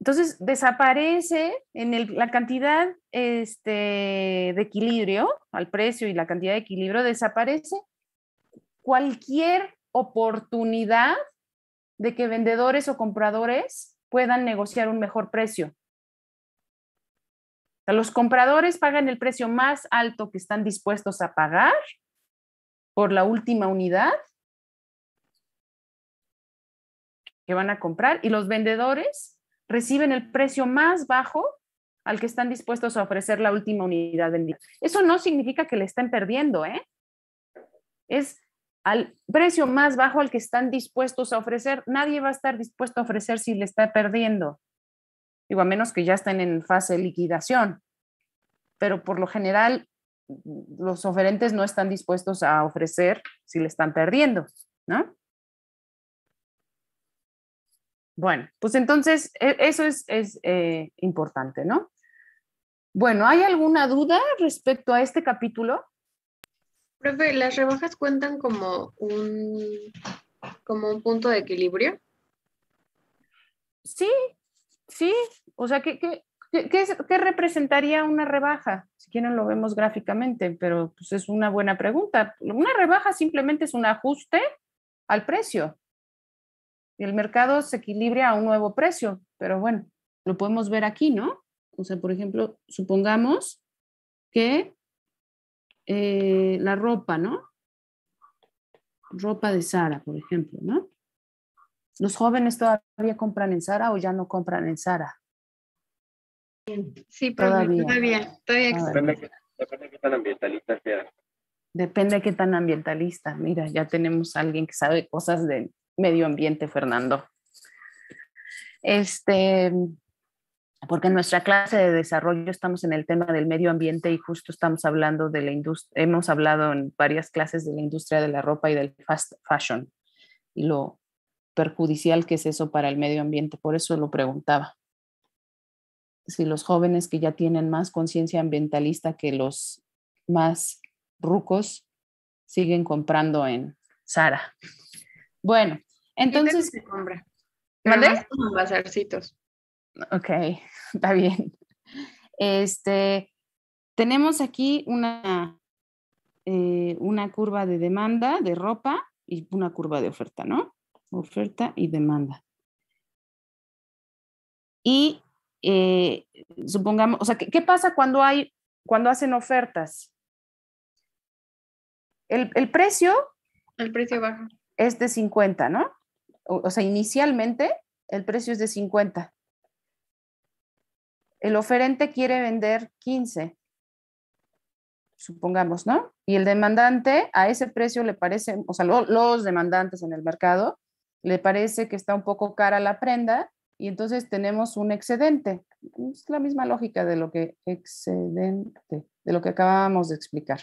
Entonces desaparece en la cantidad este, de equilibrio, al precio y la cantidad de equilibrio, desaparece cualquier oportunidad de que vendedores o compradores puedan negociar un mejor precio. los compradores pagan el precio más alto que están dispuestos a pagar por la última unidad que van a comprar y los vendedores reciben el precio más bajo al que están dispuestos a ofrecer la última unidad del día. Eso no significa que le estén perdiendo, ¿eh? Es al precio más bajo al que están dispuestos a ofrecer. Nadie va a estar dispuesto a ofrecer si le está perdiendo. Digo, a menos que ya estén en fase de liquidación. Pero por lo general, los oferentes no están dispuestos a ofrecer si le están perdiendo, ¿no? Bueno, pues entonces e, eso es, eh, importante, ¿no? Bueno, ¿hay alguna duda respecto a este capítulo? Profe, ¿las rebajas cuentan como un, como un punto de equilibrio? Sí, sí. O sea, ¿qué, representaría una rebaja? Si quieren lo vemos gráficamente, pero pues es una buena pregunta. Una rebaja simplemente es un ajuste al precio el mercado se equilibra a un nuevo precio, pero bueno, lo podemos ver aquí, ¿no? O sea, por ejemplo, supongamos que eh, la ropa, ¿no? Ropa de Sara, por ejemplo, ¿no? ¿Los jóvenes todavía compran en Sara o ya no compran en Sara? Sí, pues, todavía. Todavía, Depende, de, qué tan ambientalista sea. Depende de qué tan ambientalista. Mira, ya tenemos a alguien que sabe cosas de, medio ambiente, Fernando. Este, porque en nuestra clase de desarrollo estamos en el tema del medio ambiente y justo estamos hablando de la industria, hemos hablado en varias clases de la industria de la ropa y del fast fashion y lo perjudicial que es eso para el medio ambiente, por eso lo preguntaba. Si los jóvenes que ya tienen más conciencia ambientalista que los más rucos siguen comprando en Sara. Bueno, entonces. compra? Ok, está bien. Este, tenemos aquí una, eh, una curva de demanda de ropa y una curva de oferta, ¿no? Oferta y demanda. Y eh, supongamos, o sea, ¿qué, pasa cuando hay, cuando hacen ofertas? El, el precio. El precio baja. Es de 50, ¿no? o, sea, inicialmente el precio es de 50. El oferente quiere vender 15, supongamos, ¿no? Y el demandante a ese precio le parece, o sea, los demandantes en el mercado, le parece que está un poco cara la prenda y entonces tenemos un excedente. Es la misma lógica de lo que excedente, de lo que acabamos de explicar.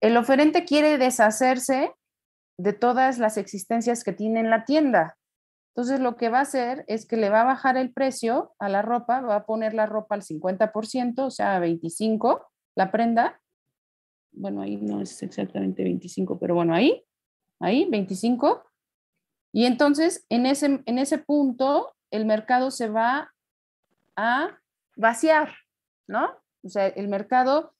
El oferente quiere deshacerse de todas las existencias que tiene en la tienda. Entonces lo que va a hacer es que le va a bajar el precio a la ropa, va a poner la ropa al 50%, o sea, 25 la prenda. Bueno, ahí no es exactamente 25, pero bueno, ahí, ahí 25. Y entonces en ese, en ese punto el mercado se va a vaciar, ¿no? O sea, el mercado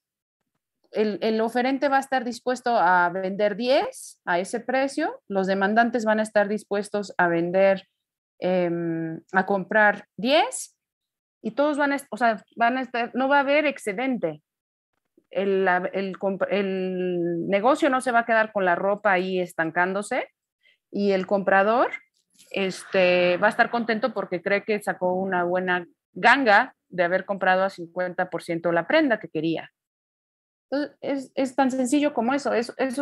el, oferente va a estar dispuesto a vender 10 a ese precio, los demandantes van a estar dispuestos a vender, em, a comprar 10 y todos van a, o sea, van a estar, no va a haber excedente. El, negocio no se va a quedar con la ropa ahí estancándose y el comprador este, va a estar contento porque cree que sacó una buena ganga de haber comprado a 50% la prenda que quería. Entonces, es, tan sencillo como eso. eso, es,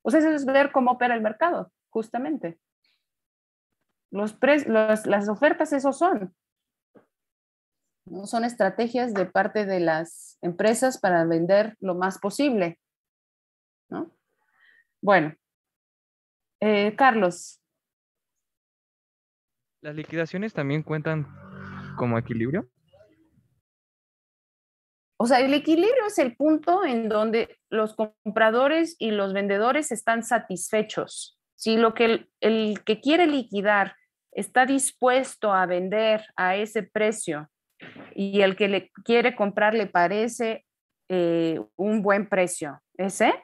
o sea, eso es ver cómo opera el mercado, justamente. Los, las ofertas, eso son. ¿no? Son estrategias de parte de las empresas para vender lo más posible. ¿no? Bueno, eh, Carlos. ¿Las liquidaciones también cuentan como equilibrio? O sea, el equilibrio es el punto en donde los compradores y los vendedores están satisfechos. Si lo que el, que quiere liquidar está dispuesto a vender a ese precio y el que le quiere comprar le parece eh, un buen precio, ese,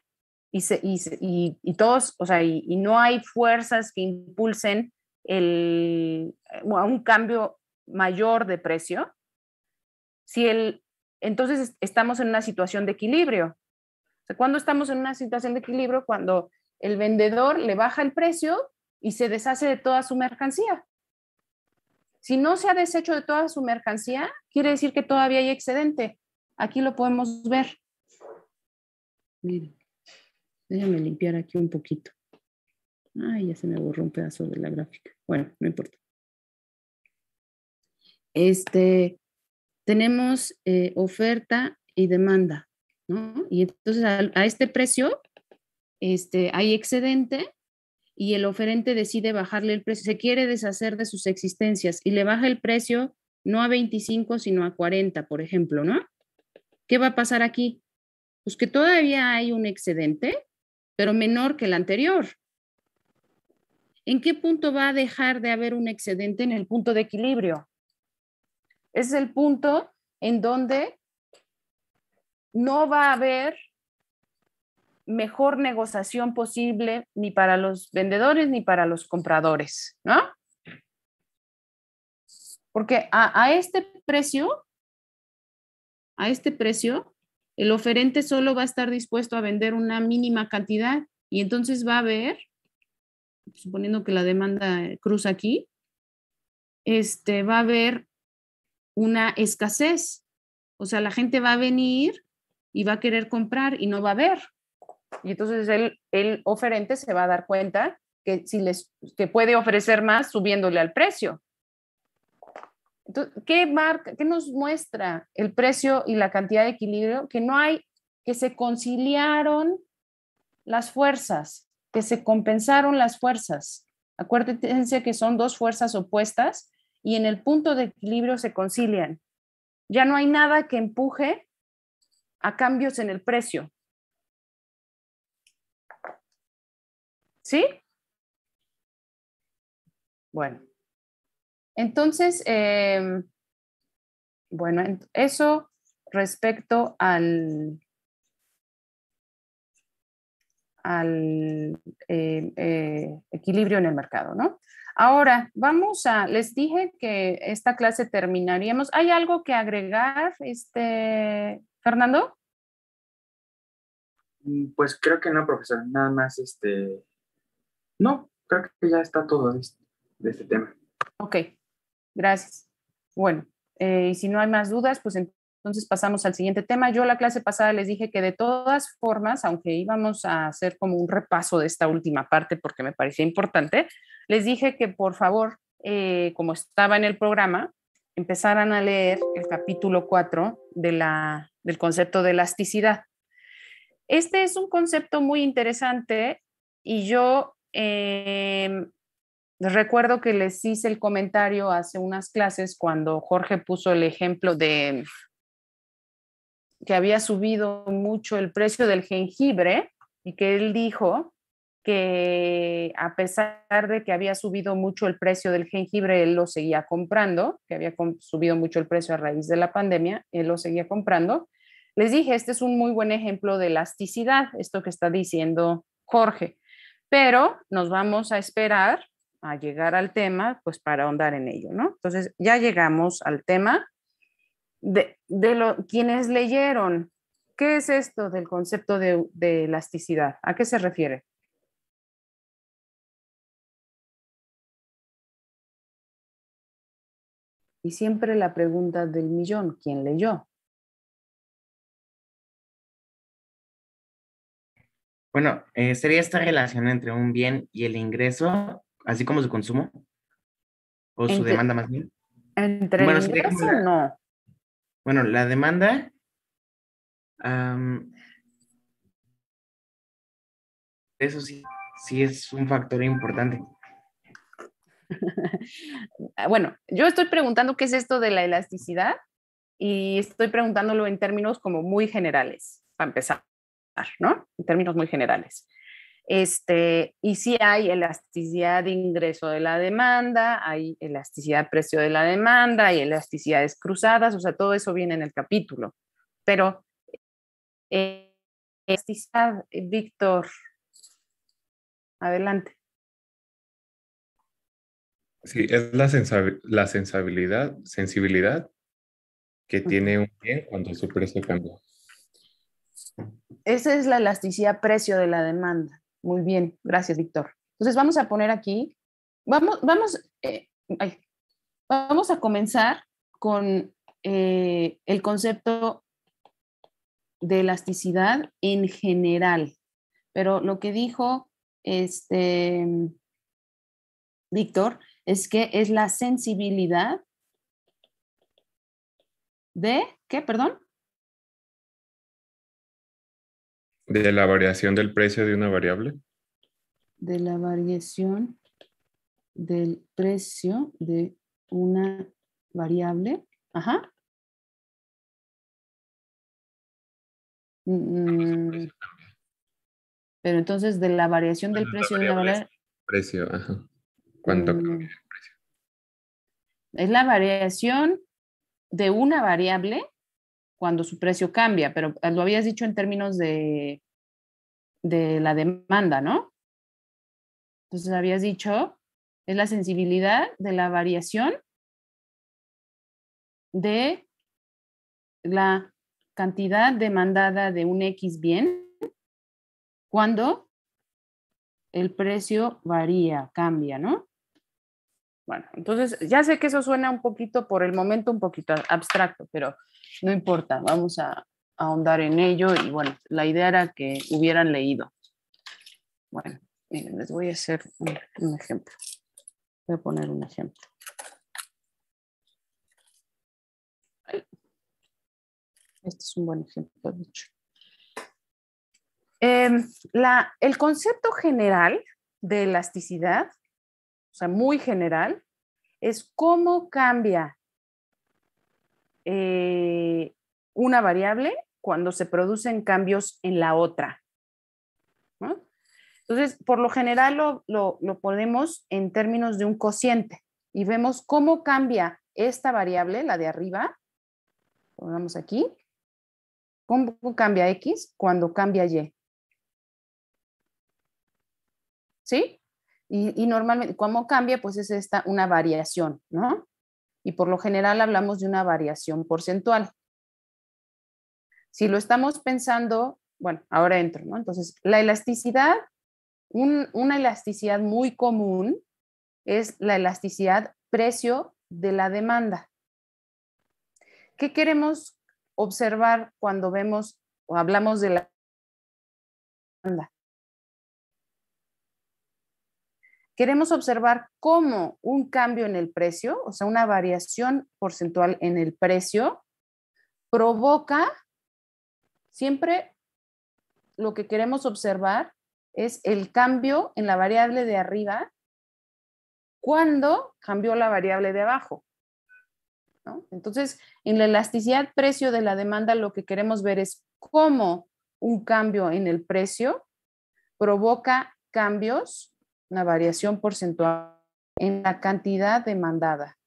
y, todos, o sea, y, no hay fuerzas que impulsen el, eh, a un cambio mayor de precio. Si el, entonces estamos en una situación de equilibrio. ¿Cuándo estamos en una situación de equilibrio? Cuando el vendedor le baja el precio y se deshace de toda su mercancía. Si no se ha deshecho de toda su mercancía, quiere decir que todavía hay excedente. Aquí lo podemos ver. Miren, déjame limpiar aquí un poquito. Ay, ya se me borró un pedazo de la gráfica. Bueno, no importa. Este, tenemos eh, oferta y demanda, ¿no? Y entonces a, este precio este, hay excedente y el oferente decide bajarle el precio, se quiere deshacer de sus existencias y le baja el precio no a 25, sino a 40, por ejemplo, ¿no? ¿Qué va a pasar aquí? Pues que todavía hay un excedente, pero menor que el anterior. ¿En qué punto va a dejar de haber un excedente en el punto de equilibrio? es el punto en donde no va a haber mejor negociación posible ni para los vendedores ni para los compradores, ¿no? Porque a, este precio, a este precio, el oferente solo va a estar dispuesto a vender una mínima cantidad y entonces va a haber, suponiendo que la demanda cruza aquí, este, va a haber una escasez. O sea, la gente va a venir y va a querer comprar y no va a ver, Y entonces el, oferente se va a dar cuenta que, si les, puede ofrecer más subiéndole al precio. Entonces, ¿qué, marca, ¿Qué nos muestra el precio y la cantidad de equilibrio? Que no hay, que se conciliaron las fuerzas, que se compensaron las fuerzas. Acuérdense que son dos fuerzas opuestas y en el punto de equilibrio se concilian. Ya no hay nada que empuje a cambios en el precio. ¿Sí? Bueno, entonces, em, bueno, eso respecto al, al eh, eh, equilibrio en el mercado, ¿no? Ahora, vamos a, les dije que esta clase terminaríamos. ¿Hay algo que agregar, este, Fernando? Mm, pues creo que no, profesor. Nada más, este, no, creo que ya está todo de este, este tema. Ok, gracias. Bueno, eh, y si no hay más dudas, pues entonces... Entonces pasamos al siguiente tema. Yo la clase pasada les dije que de todas formas, aunque íbamos a hacer como un repaso de esta última parte porque me parecía importante, les dije que por favor, eh, como estaba en el programa, empezaran a leer el capítulo 4 de la, del concepto de elasticidad. Este es un concepto muy interesante y yo em, recuerdo que les hice el comentario hace unas clases cuando Jorge puso el ejemplo de que había subido mucho el precio del jengibre y que él dijo que a pesar de que había subido mucho el precio del jengibre, él lo seguía comprando, que había subido mucho el precio a raíz de la pandemia, él lo seguía comprando. Les dije, este es un muy buen ejemplo de elasticidad, esto que está diciendo Jorge, pero nos vamos a esperar a llegar al tema, pues para ahondar en ello, ¿no? Entonces, ya llegamos al tema de, lo, quienes leyeron, ¿qué es esto del concepto de, elasticidad? ¿A qué se refiere? Y siempre la pregunta del millón, ¿quién leyó? Bueno, eh, sería esta relación entre un bien y el ingreso, así como su consumo o su demanda más bien. Entre ingreso, no. Bueno, la demanda... eso sí, sí es un factor importante. Ah, bueno, yo estoy preguntando qué es esto de la elasticidad y estoy preguntándolo en términos como muy generales, para empezar, ¿no? En términos muy generales. Este, y si hay elasticidad de ingreso de la demanda, hay elasticidad de precio de la demanda, hay elasticidades cruzadas, o sea, todo eso viene en el capítulo. Pero, eh, elasticidad, Víctor, adelante. Sí, es la, la sensibilidad, sensibilidad que tiene un bien cuando su precio cambia. Esa es la elasticidad precio de la demanda. Muy bien, gracias, Víctor. Entonces vamos a poner aquí, vamos, vamos, eh, vamos a comenzar con eh, el concepto de elasticidad en general. Pero lo que dijo este Víctor es que es la sensibilidad de, ¿qué? Perdón. de la variación del precio de una variable. De la variación del precio de una variable. Ajá. Mm, mm. pero entonces de la variación del precio de una variable. Precio, ajá. ¿Cuánto mm. el precio? Es la variación de una variable cuando su precio cambia, pero eh, lo habías dicho en términos de, de la demanda, ¿no? Entonces habías dicho, es la sensibilidad de la variación de la cantidad demandada de un X bien cuando el precio varía, cambia, ¿no? Bueno, entonces ya sé que eso suena un poquito por el momento, un poquito abstracto, pero no importa, vamos a, ahondar en ello y bueno, la idea era que hubieran leído. Bueno, miren, les voy a hacer un, ejemplo. Voy a poner un ejemplo. Este es un buen ejemplo, por em, la, el concepto general de elasticidad, o sea, muy general, es cómo cambia eh, una variable cuando se producen cambios en la otra. Entonces, por lo general lo, lo, ponemos en términos de un cociente y vemos cómo cambia esta variable, la de arriba, pongamos aquí, cómo cambia X cuando cambia Y. ¿Sí? Y, y normalmente, cómo cambia, pues es esta una variación, ¿no? y por lo general hablamos de una variación porcentual. Si lo estamos pensando, bueno, ahora entro, ¿no? Entonces, la elasticidad, una elasticidad muy común es la elasticidad precio de la demanda. ¿Qué queremos observar cuando vemos o hablamos de la demanda? Queremos observar cómo un cambio en el precio, o sea, una variación porcentual en el precio, provoca siempre lo que queremos observar es el cambio en la variable de arriba cuando cambió la variable de abajo. Entonces, en la elasticidad precio de la demanda, lo que queremos ver es cómo un cambio en el precio provoca cambios una variación porcentual en la cantidad demandada.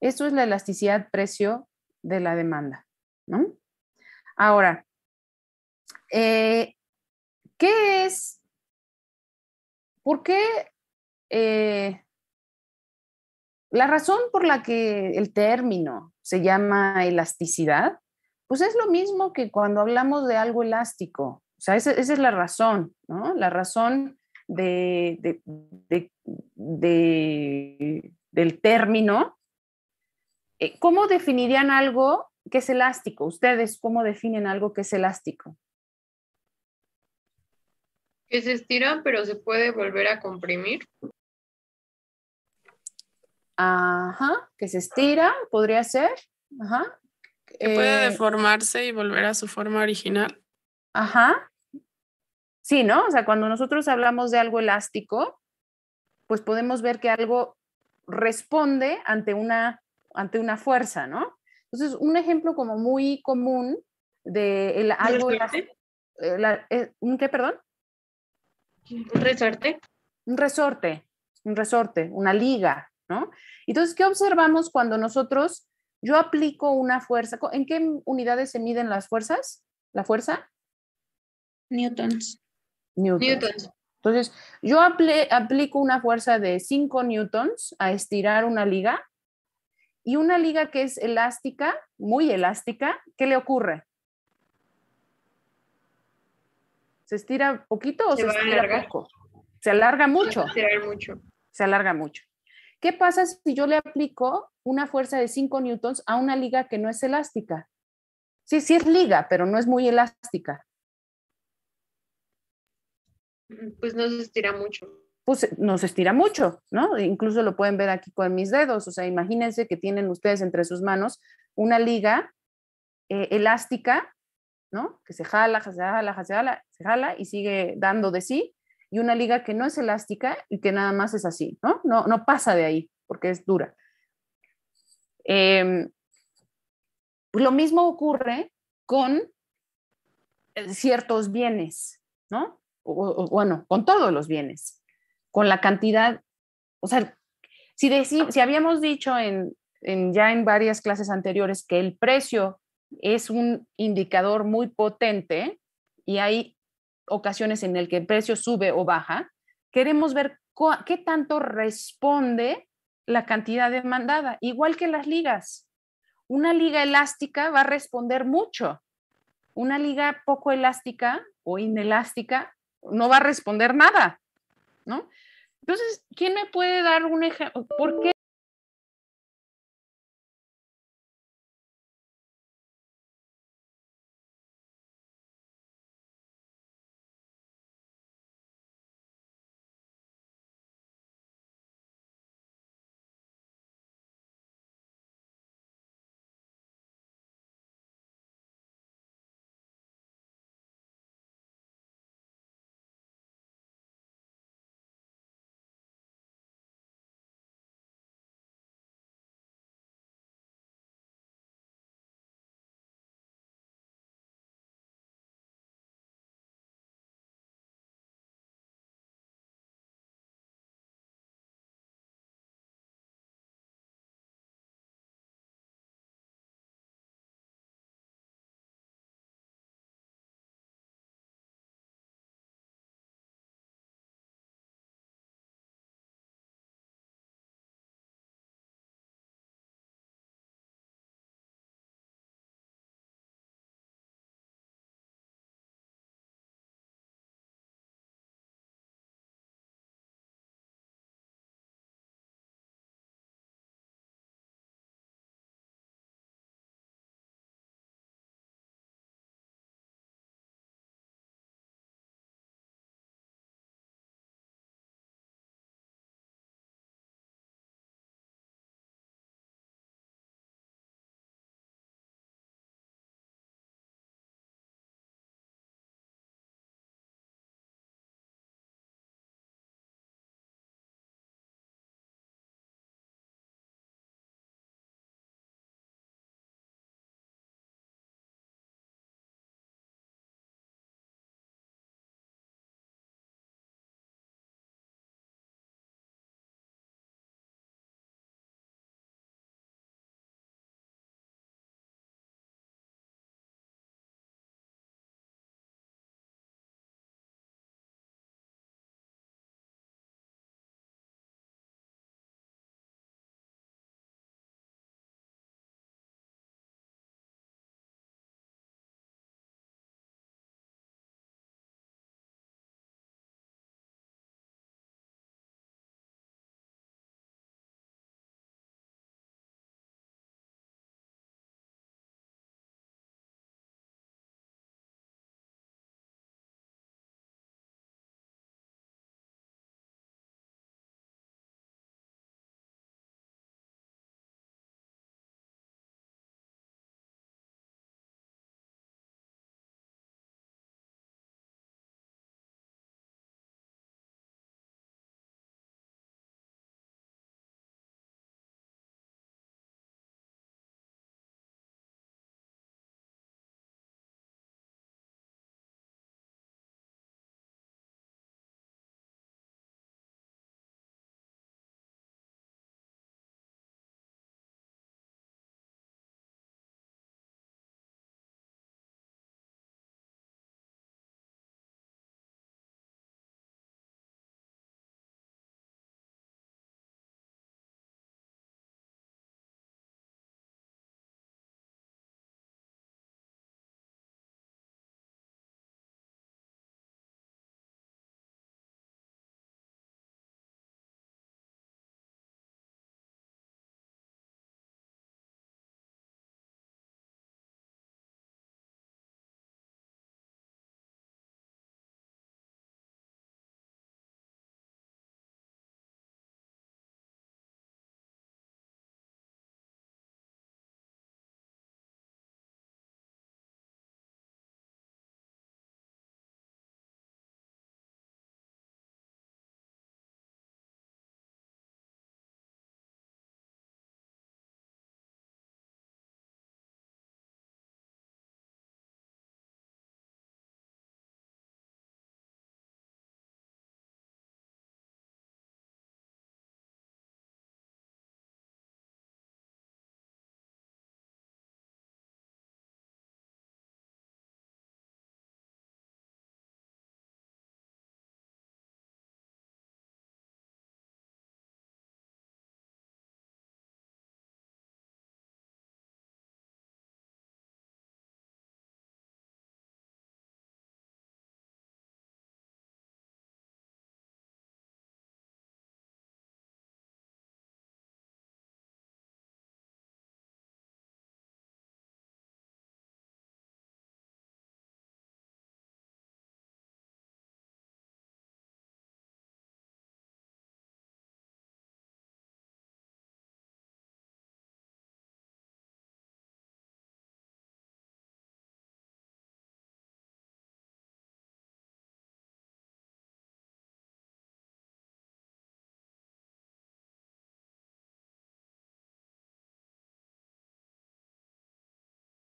Esto es la elasticidad precio de la demanda. ¿no? Ahora, eh, ¿qué es? ¿Por qué? Eh? la razón por la que el término se llama elasticidad, pues es lo mismo que cuando hablamos de algo elástico. O sea, esa, esa es la razón, ¿no? La razón del término, eh, ¿cómo definirían algo que es elástico? Ustedes, ¿cómo definen algo que es elástico? Que se estira, pero se puede volver a comprimir. Ajá, que se estira, podría ser. Ajá. Que puede eh, deformarse y volver a su forma original. Ajá. Sí, ¿no? O sea, cuando nosotros hablamos de algo elástico, pues podemos ver que algo responde ante una, ante una fuerza, ¿no? Entonces, un ejemplo como muy común de el, algo eh, eh, ¿Un qué, perdón? Un resorte. Un resorte, un resorte, una liga, ¿no? Entonces, ¿qué observamos cuando nosotros, yo aplico una fuerza? ¿En qué unidades se miden las fuerzas? ¿La fuerza? Newtons. Entonces, yo aplico una fuerza de 5 newtons a estirar una liga y una liga que es elástica, muy elástica, ¿qué le ocurre? ¿Se estira poquito o se, se Se alarga mucho. Se, mucho. se alarga mucho. ¿Qué pasa si yo le aplico una fuerza de 5 newtons a una liga que no es elástica? Sí, sí es liga, pero no es muy elástica pues no se estira mucho. Pues nos estira mucho, ¿no? Incluso lo pueden ver aquí con mis dedos. O sea, imagínense que tienen ustedes entre sus manos una liga eh, elástica, ¿no? Que se jala, se jala, se jala, se jala y sigue dando de sí. Y una liga que no es elástica y que nada más es así, ¿no? No, pasa de ahí porque es dura. Em, pues, lo mismo ocurre con ciertos bienes, ¿no? bueno, con todos los bienes, con la cantidad, o sea, si, si habíamos dicho en, ya en varias clases anteriores que el precio es un indicador muy potente y hay ocasiones en el que el precio sube o baja, queremos ver qué tanto responde la cantidad demandada, igual que las ligas. Una liga elástica va a responder mucho. Una liga poco elástica o inelástica no va a responder nada, ¿no? Entonces, ¿quién me puede dar un ejemplo? ¿Por qué